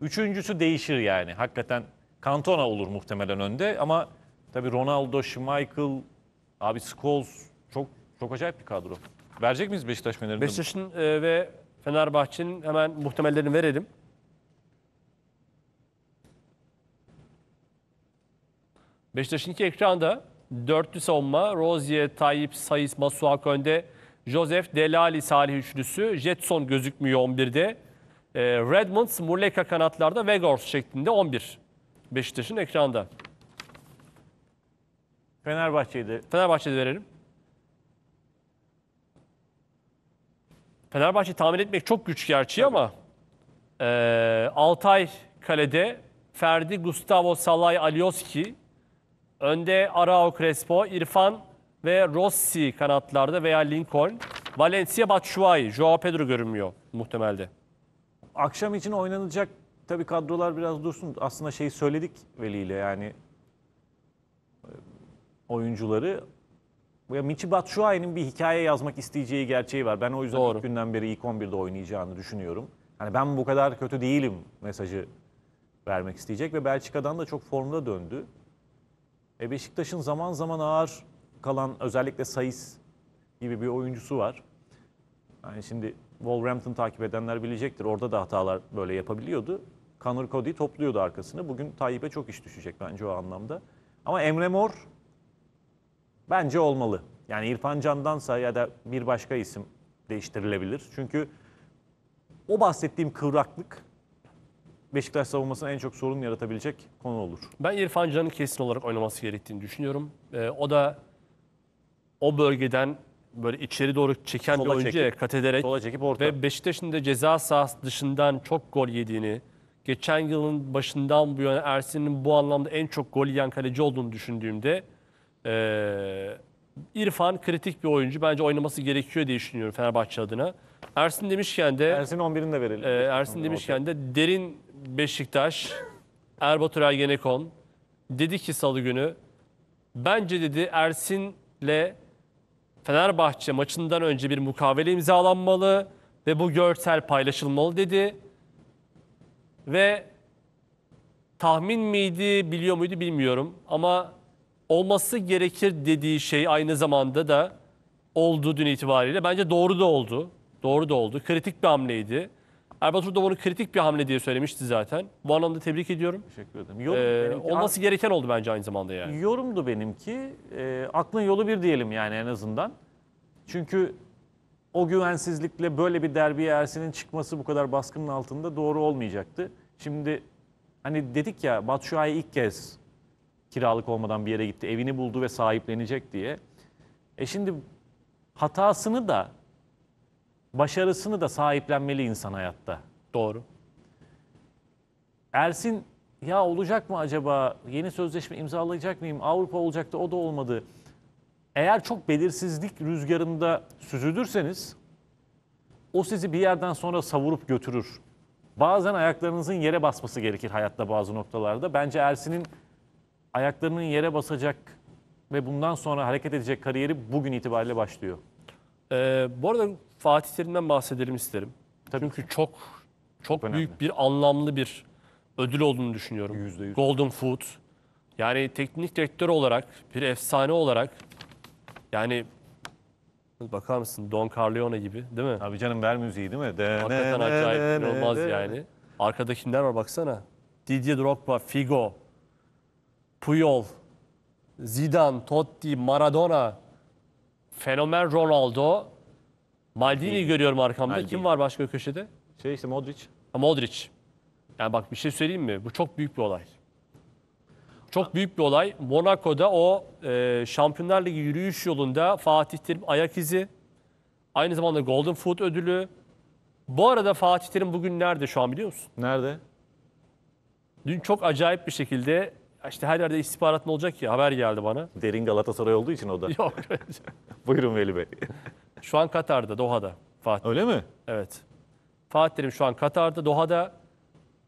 Üçüncüsü değişir yani. Hakikaten Cantona olur muhtemelen önde ama tabii Ronaldo, Michael abi Scholes çok çok acayip bir kadro. Verecek miyiz Beşiktaş Fener'in? Beşiktaş'ın e, ve Fenerbahçe'nin hemen muhtemellerini verelim. Beşiktaş'ın iki ekranda dörtlü savunma. Rozier, Tayyip, Sayıs, Masuak önde. Josef, Delali, Salih üçlüsü. Jetson gözükmüyor 11'de. E, ee, Redmond, Murleka kanatlarda. Vegors şeklinde 11. Beşiktaş'ın ekranda. Fenerbahçe'de. Fenerbahçe'de verelim. Fenerbahçe tahmin etmek çok güç gerçi ama e, Altay kalede Ferdi, Gustavo, Salay, Alioski önde Arao, Crespo, İrfan ve Rossi kanatlarda veya Lincoln. Valencia, Batshuayi, Joao Pedro görünmüyor muhtemelde. Akşam için oynanacak tabii kadrolar biraz dursun. Aslında şeyi söyledik Veli ile yani oyuncuları ya Michi Batshuayi'nin bir hikaye yazmak isteyeceği gerçeği var. Ben o yüzden Doğru. ilk günden beri ilk 11'de oynayacağını düşünüyorum. Hani ben bu kadar kötü değilim mesajı vermek isteyecek ve Belçika'dan da çok formda döndü. E Beşiktaş'ın zaman zaman ağır kalan özellikle Sayıs gibi bir oyuncusu var. Yani şimdi Wolverhampton takip edenler bilecektir. Orada da hatalar böyle yapabiliyordu. Kanur Cody topluyordu arkasını. Bugün Tayyip'e çok iş düşecek bence o anlamda. Ama Emre Mor Bence olmalı. Yani İrfan Can'dansa ya da bir başka isim değiştirilebilir. Çünkü o bahsettiğim kıvraklık Beşiktaş savunmasına en çok sorun yaratabilecek konu olur. Ben İrfan Can'ın kesin olarak oynaması gerektiğini düşünüyorum. Ee, o da o bölgeden böyle içeri doğru çeken sola bir oyuncuya çekip, kat ederek sola çekip orta. ve Beşiktaş'ın da ceza sahası dışından çok gol yediğini, geçen yılın başından bu yana Ersin'in bu anlamda en çok gol yiyen kaleci olduğunu düşündüğümde ee, İrfan kritik bir oyuncu. Bence oynaması gerekiyor diye düşünüyorum Fenerbahçe adına. Ersin demişken de Ersin 11'ini de verelim. e, Ersin demişken de derin Beşiktaş, Erbatur Ergenekon dedi ki salı günü bence dedi Ersin'le Fenerbahçe maçından önce bir mukavele imzalanmalı ve bu görsel paylaşılmalı dedi. Ve tahmin miydi, biliyor muydu bilmiyorum ama olması gerekir dediği şey aynı zamanda da oldu dün itibariyle. Bence doğru da oldu. Doğru da oldu. Kritik bir hamleydi. Erbatur da bunu kritik bir hamle diye söylemişti zaten. Bu anlamda tebrik ediyorum. Teşekkür ederim. Yorum Ee, benimki- olması gereken oldu bence aynı zamanda yani. Yorumdu benimki. E, aklın yolu bir diyelim yani en azından. Çünkü o güvensizlikle böyle bir derbi Ersin'in çıkması bu kadar baskının altında doğru olmayacaktı. Şimdi hani dedik ya Batu Şua'yı ilk kez kiralık olmadan bir yere gitti, evini buldu ve sahiplenecek diye. E şimdi hatasını da, başarısını da sahiplenmeli insan hayatta. Doğru. Ersin ya olacak mı acaba? Yeni sözleşme imzalayacak mıyım? Avrupa olacaktı, o da olmadı. Eğer çok belirsizlik rüzgarında süzülürseniz o sizi bir yerden sonra savurup götürür. Bazen ayaklarınızın yere basması gerekir hayatta bazı noktalarda. Bence Ersin'in ayaklarının yere basacak ve bundan sonra hareket edecek kariyeri bugün itibariyle başlıyor. Ee, bu arada Fatih Terim'den bahsedelim isterim. Tabii. Çünkü çok çok, çok büyük bir anlamlı bir ödül olduğunu düşünüyorum. %100. Golden Foot. Yani teknik direktör olarak, bir efsane olarak yani bakar mısın Don Carleone gibi değil mi? Abi canım ver müziği değil mi? De, Hakikaten acayip Olmaz yani. Arkadakiler var baksana. Didier Drogba, Figo, Puyol, Zidane, Totti, Maradona, fenomen Ronaldo, Maldini görüyorum arkamda. Maldini. Kim var başka köşede? Şey işte Modric. Ha, Modric. Yani bak bir şey söyleyeyim mi? Bu çok büyük bir olay. Çok büyük bir olay. Monaco'da o e, Şampiyonlar Ligi yürüyüş yolunda Fatih Terim ayak izi. Aynı zamanda Golden Foot ödülü. Bu arada Fatih Terim bugün nerede şu an biliyor musun? Nerede? Dün çok acayip bir şekilde işte her yerde istihbarat mı olacak ki? Haber geldi bana. Derin Galatasaray olduğu için o da. Yok. Buyurun Veli Bey. Şu an Katar'da, Doha'da Fatih. Öyle mi? Evet. Fatih Terim şu an Katar'da, Doha'da.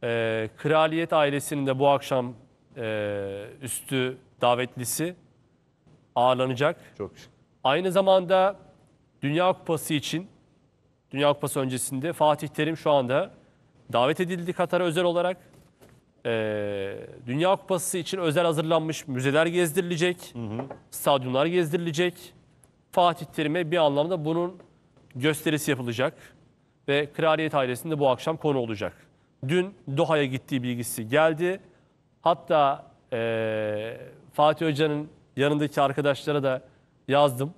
E, kraliyet ailesinin de bu akşam e, üstü davetlisi ağırlanacak. Çok şık. Aynı zamanda Dünya Kupası için, Dünya Kupası öncesinde Fatih Terim şu anda davet edildi Katar'a özel olarak e, Dünya Kupası için özel hazırlanmış müzeler gezdirilecek, hı hı. stadyumlar gezdirilecek. Fatih Terim'e bir anlamda bunun gösterisi yapılacak ve kraliyet ailesinde bu akşam konu olacak. Dün Doha'ya gittiği bilgisi geldi. Hatta e, Fatih Hoca'nın yanındaki arkadaşlara da yazdım.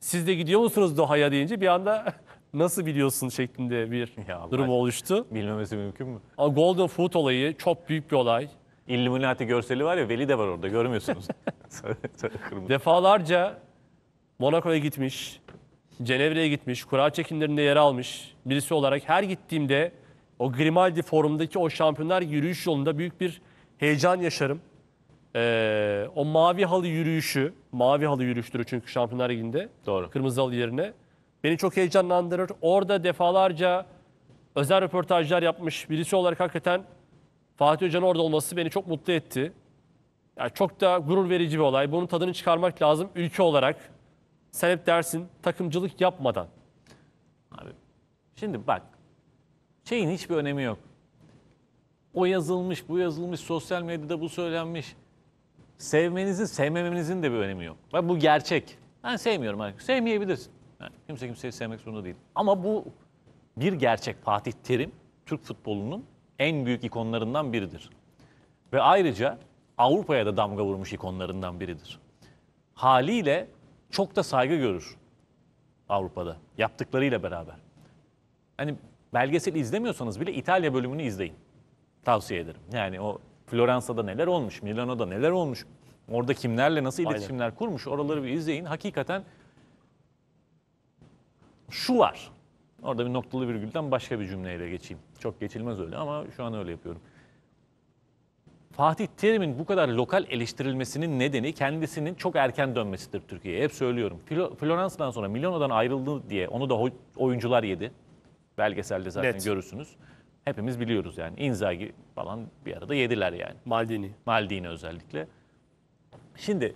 Siz de gidiyor musunuz Doha'ya deyince bir anda nasıl biliyorsun şeklinde bir Ya durum aşkına. oluştu. Bilmemesi mümkün mü? A, Golden Foot olayı çok büyük bir olay. Illuminati görseli var ya Veli de var orada görmüyorsunuz. Defalarca Monaco'ya gitmiş, Cenevre'ye gitmiş, kural çekimlerinde yer almış birisi olarak her gittiğimde o Grimaldi forumdaki o şampiyonlar yürüyüş yolunda büyük bir heyecan yaşarım. Ee, o mavi halı yürüyüşü, mavi halı yürüyüştür çünkü şampiyonlar liginde. Doğru. Kırmızı halı yerine beni çok heyecanlandırır. Orada defalarca özel röportajlar yapmış birisi olarak hakikaten Fatih Hoca'nın orada olması beni çok mutlu etti. Yani çok da gurur verici bir olay. Bunun tadını çıkarmak lazım ülke olarak. Sen hep dersin takımcılık yapmadan. Abi, şimdi bak şeyin hiçbir önemi yok. O yazılmış, bu yazılmış, sosyal medyada bu söylenmiş. Sevmenizin, sevmemenizin de bir önemi yok. Bak bu gerçek. Ben sevmiyorum artık. Sevmeyebilirsin. Yani kimse kimseyi sevmek zorunda değil. Ama bu bir gerçek Fatih Terim Türk futbolunun en büyük ikonlarından biridir. Ve ayrıca Avrupa'ya da damga vurmuş ikonlarından biridir. Haliyle çok da saygı görür Avrupa'da yaptıklarıyla beraber. Hani belgeseli izlemiyorsanız bile İtalya bölümünü izleyin. Tavsiye ederim. Yani o Floransa'da neler olmuş, Milano'da neler olmuş, orada kimlerle nasıl iletişimler Aynen. kurmuş oraları bir izleyin. Hakikaten şu var. Orada bir noktalı virgülden başka bir cümleyle geçeyim. Çok geçilmez öyle ama şu an öyle yapıyorum. Fatih Terim'in bu kadar lokal eleştirilmesinin nedeni kendisinin çok erken dönmesidir Türkiye'ye. Hep söylüyorum. Floransa'dan sonra Milano'dan ayrıldı diye onu da oyuncular yedi. Belgeselde zaten Net. görürsünüz. Hepimiz biliyoruz yani. Inzaghi falan bir arada yediler yani. Maldini. Maldini özellikle. Şimdi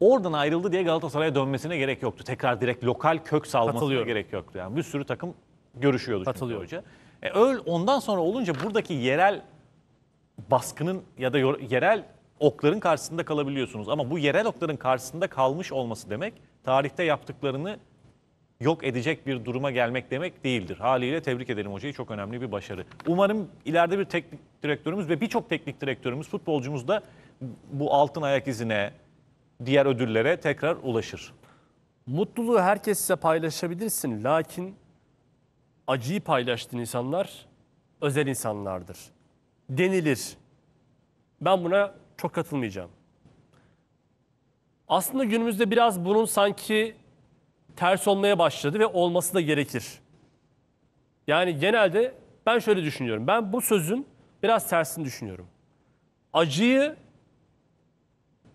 oradan ayrıldı diye Galatasaray'a dönmesine gerek yoktu. Tekrar direkt lokal kök salmasına gerek yoktu. Yani bir sürü takım görüşüyordu Katılıyor. hoca. E, öyle, ondan sonra olunca buradaki yerel baskının ya da yerel okların karşısında kalabiliyorsunuz. Ama bu yerel okların karşısında kalmış olması demek tarihte yaptıklarını yok edecek bir duruma gelmek demek değildir. Haliyle tebrik edelim hocayı çok önemli bir başarı. Umarım ileride bir teknik direktörümüz ve birçok teknik direktörümüz, futbolcumuz da bu altın ayak izine, diğer ödüllere tekrar ulaşır. Mutluluğu herkes paylaşabilirsin. Lakin acıyı paylaştığın insanlar özel insanlardır. Denilir. Ben buna çok katılmayacağım. Aslında günümüzde biraz bunun sanki ters olmaya başladı ve olması da gerekir. Yani genelde ben şöyle düşünüyorum. Ben bu sözün biraz tersini düşünüyorum. Acıyı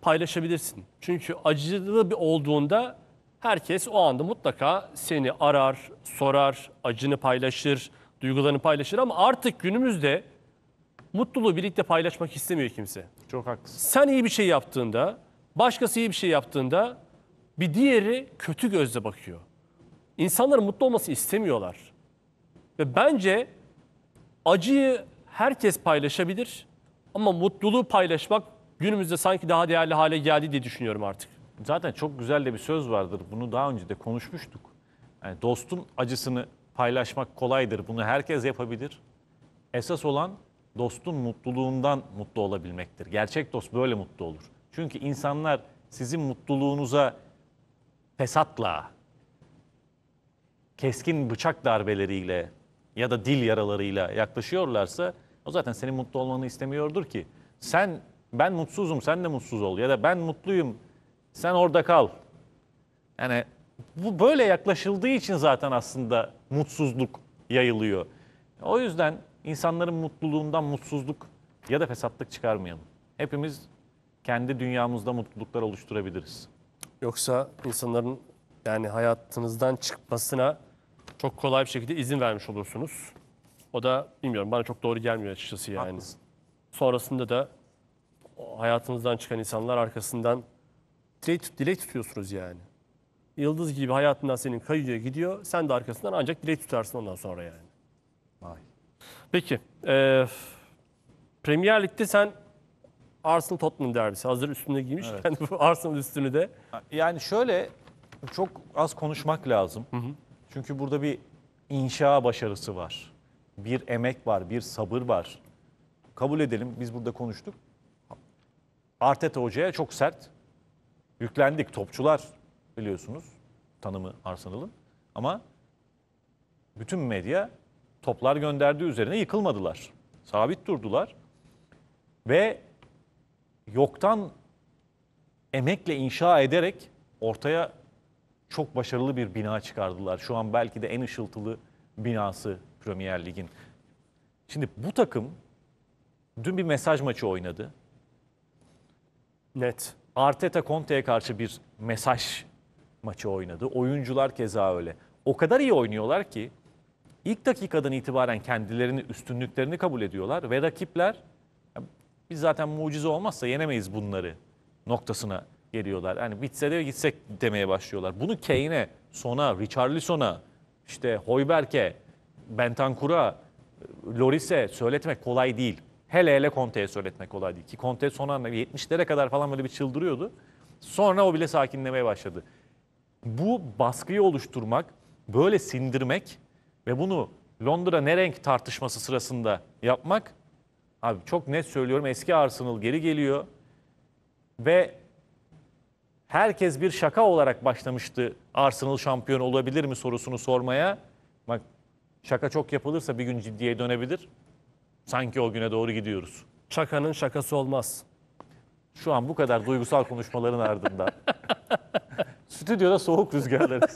paylaşabilirsin. Çünkü acılı bir olduğunda herkes o anda mutlaka seni arar, sorar, acını paylaşır, duygularını paylaşır ama artık günümüzde mutluluğu birlikte paylaşmak istemiyor kimse. Çok haklısın. Sen iyi bir şey yaptığında, başkası iyi bir şey yaptığında bir diğeri kötü gözle bakıyor. İnsanlar mutlu olmasını istemiyorlar. Ve bence acıyı herkes paylaşabilir ama mutluluğu paylaşmak günümüzde sanki daha değerli hale geldi diye düşünüyorum artık. Zaten çok güzel de bir söz vardır. Bunu daha önce de konuşmuştuk. Yani dostun acısını paylaşmak kolaydır. Bunu herkes yapabilir. Esas olan dostun mutluluğundan mutlu olabilmektir. Gerçek dost böyle mutlu olur. Çünkü insanlar sizin mutluluğunuza fesatla, keskin bıçak darbeleriyle ya da dil yaralarıyla yaklaşıyorlarsa o zaten senin mutlu olmanı istemiyordur ki. Sen ben mutsuzum sen de mutsuz ol ya da ben mutluyum sen orada kal. Yani bu böyle yaklaşıldığı için zaten aslında mutsuzluk yayılıyor. O yüzden insanların mutluluğundan mutsuzluk ya da fesatlık çıkarmayalım. Hepimiz kendi dünyamızda mutluluklar oluşturabiliriz. Yoksa insanların yani hayatınızdan çıkmasına çok kolay bir şekilde izin vermiş olursunuz. O da bilmiyorum bana çok doğru gelmiyor açıkçası yani. Haklısın. Sonrasında da hayatınızdan çıkan insanlar arkasından dilek, dilek tutuyorsunuz yani. Yıldız gibi hayatından senin kayıyor gidiyor. Sen de arkasından ancak dilek tutarsın ondan sonra yani. Vay. Peki. E, Premier Lig'de sen Arsenal Tottenham derbisi. Hazır üstünde giymiş. Evet. Kendi bu Arsenal üstünü de. Yani şöyle çok az konuşmak lazım. Hı hı. Çünkü burada bir inşa başarısı var. Bir emek var, bir sabır var. Kabul edelim biz burada konuştuk. Arteta Hoca'ya çok sert yüklendik. Topçular biliyorsunuz tanımı Arsenal'ın. Ama bütün medya toplar gönderdiği üzerine yıkılmadılar. Sabit durdular. Ve yoktan emekle inşa ederek ortaya çok başarılı bir bina çıkardılar. Şu an belki de en ışıltılı binası Premier Lig'in. Şimdi bu takım dün bir mesaj maçı oynadı. Net. Arteta Conte'ye karşı bir mesaj maçı oynadı. Oyuncular keza öyle. O kadar iyi oynuyorlar ki ilk dakikadan itibaren kendilerini üstünlüklerini kabul ediyorlar ve rakipler biz zaten mucize olmazsa yenemeyiz bunları noktasına geliyorlar. Yani bitse de gitsek demeye başlıyorlar. Bunu Kane'e, Son'a, Richarlison'a, işte Hoiberg'e, Bentancur'a, Loris'e söyletmek kolay değil. Hele hele Conte'ye söyletmek kolay değil. Ki Conte son anda 70'lere kadar falan böyle bir çıldırıyordu. Sonra o bile sakinlemeye başladı. Bu baskıyı oluşturmak, böyle sindirmek ve bunu Londra ne renk tartışması sırasında yapmak abi çok net söylüyorum eski Arsenal geri geliyor ve herkes bir şaka olarak başlamıştı Arsenal şampiyon olabilir mi sorusunu sormaya. Bak şaka çok yapılırsa bir gün ciddiye dönebilir. Sanki o güne doğru gidiyoruz. Çakanın şakası olmaz. Şu an bu kadar duygusal konuşmaların ardından. Stüdyoda soğuk rüzgarlar.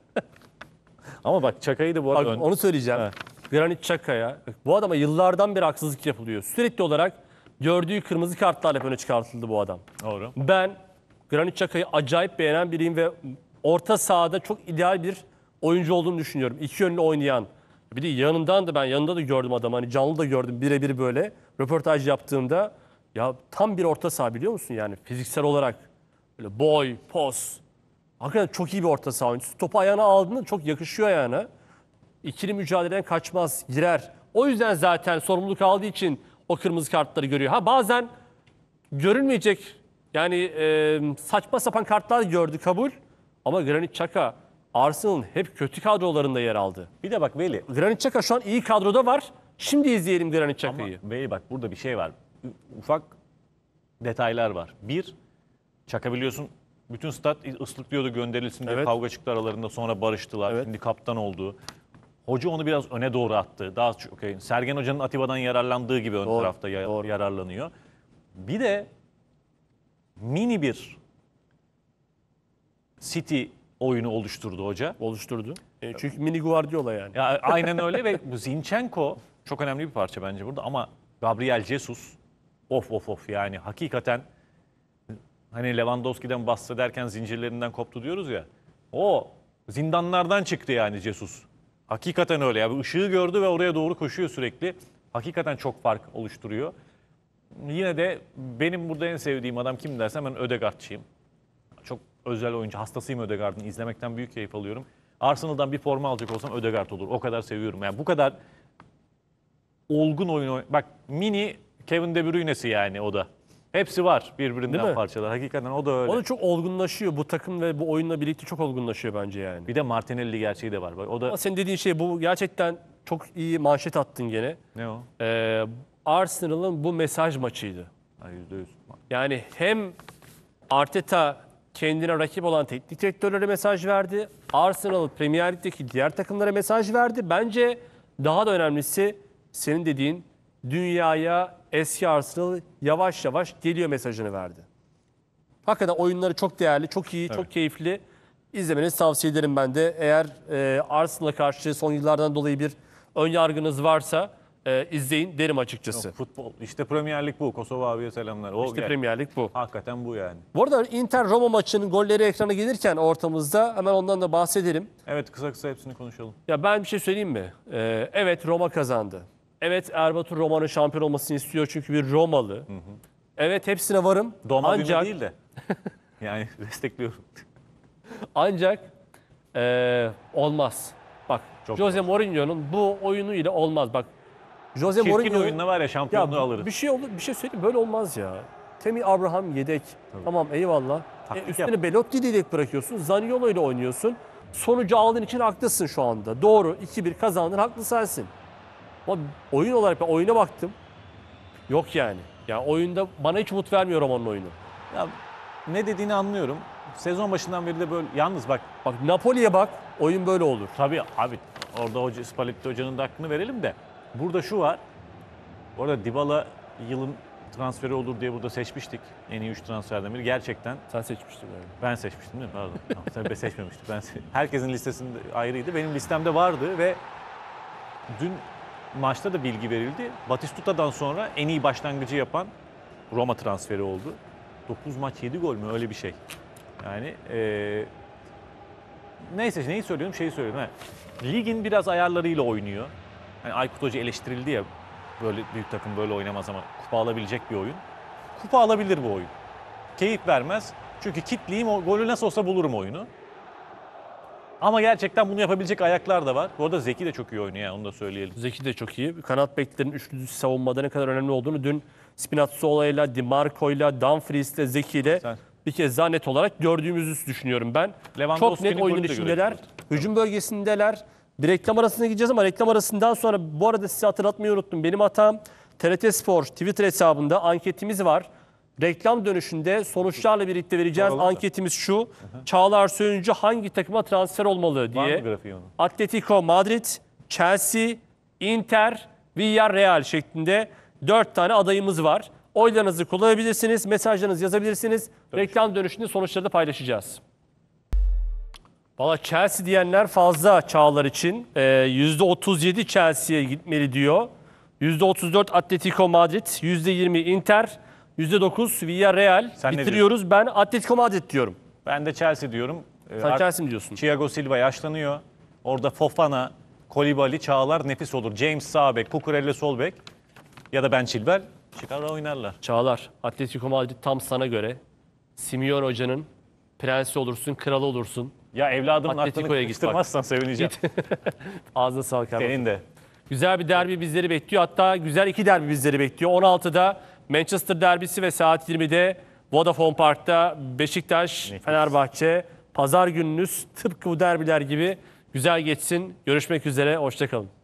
Ama bak Çaka'yı da bu arada... Bak, Onu söyleyeceğim. Ha. Granit Çaka'ya. Bu adama yıllardan beri haksızlık yapılıyor. Sürekli olarak gördüğü kırmızı kartlarla öne çıkartıldı bu adam. Doğru. Ben Granit Çaka'yı acayip beğenen biriyim ve orta sahada çok ideal bir oyuncu olduğunu düşünüyorum. İki yönlü oynayan, bir de yanından da ben yanında da gördüm adamı hani canlı da gördüm birebir böyle röportaj yaptığımda ya tam bir orta saha biliyor musun yani fiziksel olarak böyle boy, pos. Hakikaten çok iyi bir orta saha oyuncusu. Topu ayağına aldığında çok yakışıyor ayağına. İkili mücadeleden kaçmaz, girer. O yüzden zaten sorumluluk aldığı için o kırmızı kartları görüyor. Ha bazen görülmeyecek yani e, saçma sapan kartlar gördü kabul. Ama Granit çaka. Arsenal'ın hep kötü kadrolarında yer aldı. Bir de bak Veli. Granit Xhaka şu an iyi kadroda var. Şimdi izleyelim Granit Xhaka'yı. Ama Veli bak burada bir şey var. Ufak detaylar var. Bir, Çaka biliyorsun bütün stat ıslıklıyordu gönderilsin diye evet. kavga çıktı aralarında sonra barıştılar. Evet. Şimdi kaptan oldu. Hoca onu biraz öne doğru attı. Daha çok okay. Sergen Hoca'nın Atiba'dan yararlandığı gibi ön doğru, tarafta ya- doğru. yararlanıyor. Bir de mini bir City oyunu oluşturdu hoca. Oluşturdu. E, çünkü mini Guardiola yani. Ya, aynen öyle ve bu Zinchenko çok önemli bir parça bence burada ama Gabriel Jesus of of of yani hakikaten hani Lewandowski'den bahsederken zincirlerinden koptu diyoruz ya. O zindanlardan çıktı yani Jesus. Hakikaten öyle ya. Bir ışığı gördü ve oraya doğru koşuyor sürekli. Hakikaten çok fark oluşturuyor. Yine de benim burada en sevdiğim adam kim dersem ben Ödegard'çıyım özel oyuncu. Hastasıyım Ödegard'ın. izlemekten büyük keyif alıyorum. Arsenal'dan bir forma alacak olsam Ödegard olur. O kadar seviyorum. Yani bu kadar olgun oyun Bak mini Kevin De Bruyne'si yani o da. Hepsi var birbirinden parçalar. Hakikaten o da öyle. O da çok olgunlaşıyor. Bu takım ve bu oyunla birlikte çok olgunlaşıyor bence yani. Bir de Martinelli gerçeği de var. Bak, o da... Ama senin dediğin şey bu gerçekten çok iyi manşet attın gene. Ne o? Ee, Arsenal'ın bu mesaj maçıydı. Ha, %100. Yani hem Arteta kendine rakip olan teknik direktörlere mesaj verdi. Arsenal Premier Lig'deki diğer takımlara mesaj verdi. Bence daha da önemlisi senin dediğin dünyaya eski Arsenal yavaş yavaş geliyor mesajını verdi. Hakikaten oyunları çok değerli, çok iyi, evet. çok keyifli. İzlemenizi tavsiye ederim ben de. Eğer e, Arsenal'a karşı son yıllardan dolayı bir ön yargınız varsa e, izleyin derim açıkçası. Yok, futbol. İşte Premier Lig bu. Kosova abiye selamlar. O işte gel. Premier Lig bu. Hakikaten bu yani. Bu arada Inter-Roma maçının golleri ekrana gelirken ortamızda hemen ondan da bahsedelim. Evet kısa kısa hepsini konuşalım. Ya ben bir şey söyleyeyim mi? Ee, evet Roma kazandı. Evet Erbatur Roma'nın şampiyon olmasını istiyor çünkü bir Romalı. Hı hı. Evet hepsine varım. Doma ancak... değil de. yani destekliyorum. ancak e, olmaz. Bak Çok Jose Mourinho'nun bu oyunu ile olmaz. Bak Jose Çirkin Mourinho oyunla var ya şampiyonluğu ya, alırız. Bir şey olur, bir şey söyleyeyim böyle olmaz ya. Temi Abraham yedek. Tabii. Tamam eyvallah. E, Taktik e, üstüne yap. Belotti yedek bırakıyorsun. Zaniolo ile oynuyorsun. Sonucu aldığın için haklısın şu anda. Doğru 2-1 kazandın haklı sensin. Ama oyun olarak ben oyuna baktım. Yok yani. Ya oyunda bana hiç umut vermiyor Roman'ın oyunu. Ya ne dediğini anlıyorum. Sezon başından beri de böyle yalnız bak. Bak Napoli'ye bak. Oyun böyle olur. Tabii abi. Orada hoca, Spalletti hocanın da hakkını verelim de. Burada şu var. Bu arada Dybala yılın transferi olur diye burada seçmiştik. En iyi 3 transferden biri. Gerçekten. Sen seçmiştin galiba. Ben seçmiştim değil mi? Pardon. tamam, sen seçmemiştik. Ben se Herkesin listesinde ayrıydı. Benim listemde vardı ve dün maçta da bilgi verildi. Batistuta'dan sonra en iyi başlangıcı yapan Roma transferi oldu. 9 maç 7 gol mü öyle bir şey. Yani e, neyse neyi söylüyorum şeyi söylüyorum. He. Ligin biraz ayarlarıyla oynuyor. Hani Aykut Hoca eleştirildi ya böyle büyük takım böyle oynamaz ama kupa alabilecek bir oyun. Kupa alabilir bu oyun. Keyif vermez. Çünkü kitleyim o golü nasıl olsa bulurum oyunu. Ama gerçekten bunu yapabilecek ayaklar da var. Bu arada Zeki de çok iyi oynuyor onu da söyleyelim. Zeki de çok iyi. Kanat beklerin üçlüsü savunmada ne kadar önemli olduğunu dün Spinazzola Di Marco'yla, Dumfries'le, Zeki'yle Sen. bir kez daha net olarak gördüğümüzü düşünüyorum ben. Çok net oyunun içindeler. Hücum bölgesindeler. Bir reklam arasına gideceğiz ama reklam arasından sonra bu arada size hatırlatmayı unuttum. Benim hatam TRT Spor Twitter hesabında anketimiz var. Reklam dönüşünde sonuçlarla birlikte vereceğiz. Doğru. Anketimiz şu. Çağlar Söyüncü hangi takıma transfer olmalı diye. Atletico Madrid, Chelsea, Inter, Villarreal şeklinde 4 tane adayımız var. Oylarınızı kullanabilirsiniz, mesajlarınızı yazabilirsiniz. Dönüş. Reklam dönüşünde sonuçları da paylaşacağız. Valla Chelsea diyenler fazla Çağlar için. E, ee, %37 Chelsea'ye gitmeli diyor. %34 Atletico Madrid, %20 Inter, %9 Villarreal. Sen Bitiriyoruz. Ben Atletico Madrid diyorum. Ben de Chelsea diyorum. Ee, Sen Ar- Chelsea mi diyorsun? Thiago Silva yaşlanıyor. Orada Fofana, Kolibali, Çağlar nefis olur. James sağ bek, Kukurelle sol ya da Ben Chilwell çıkar oynarlar. Çağlar, Atletico Madrid tam sana göre. Simeone Hoca'nın prensi olursun, kralı olursun. Ya evladımın Atletico'ya aklını git kıstırmazsan sevineceğim. Ağzına sağlık abi. Senin de. Güzel bir derbi bizleri bekliyor. Hatta güzel iki derbi bizleri bekliyor. 16'da Manchester derbisi ve saat 20'de Vodafone Park'ta Beşiktaş, Nefis. Fenerbahçe. Pazar gününüz tıpkı bu derbiler gibi güzel geçsin. Görüşmek üzere, hoşçakalın.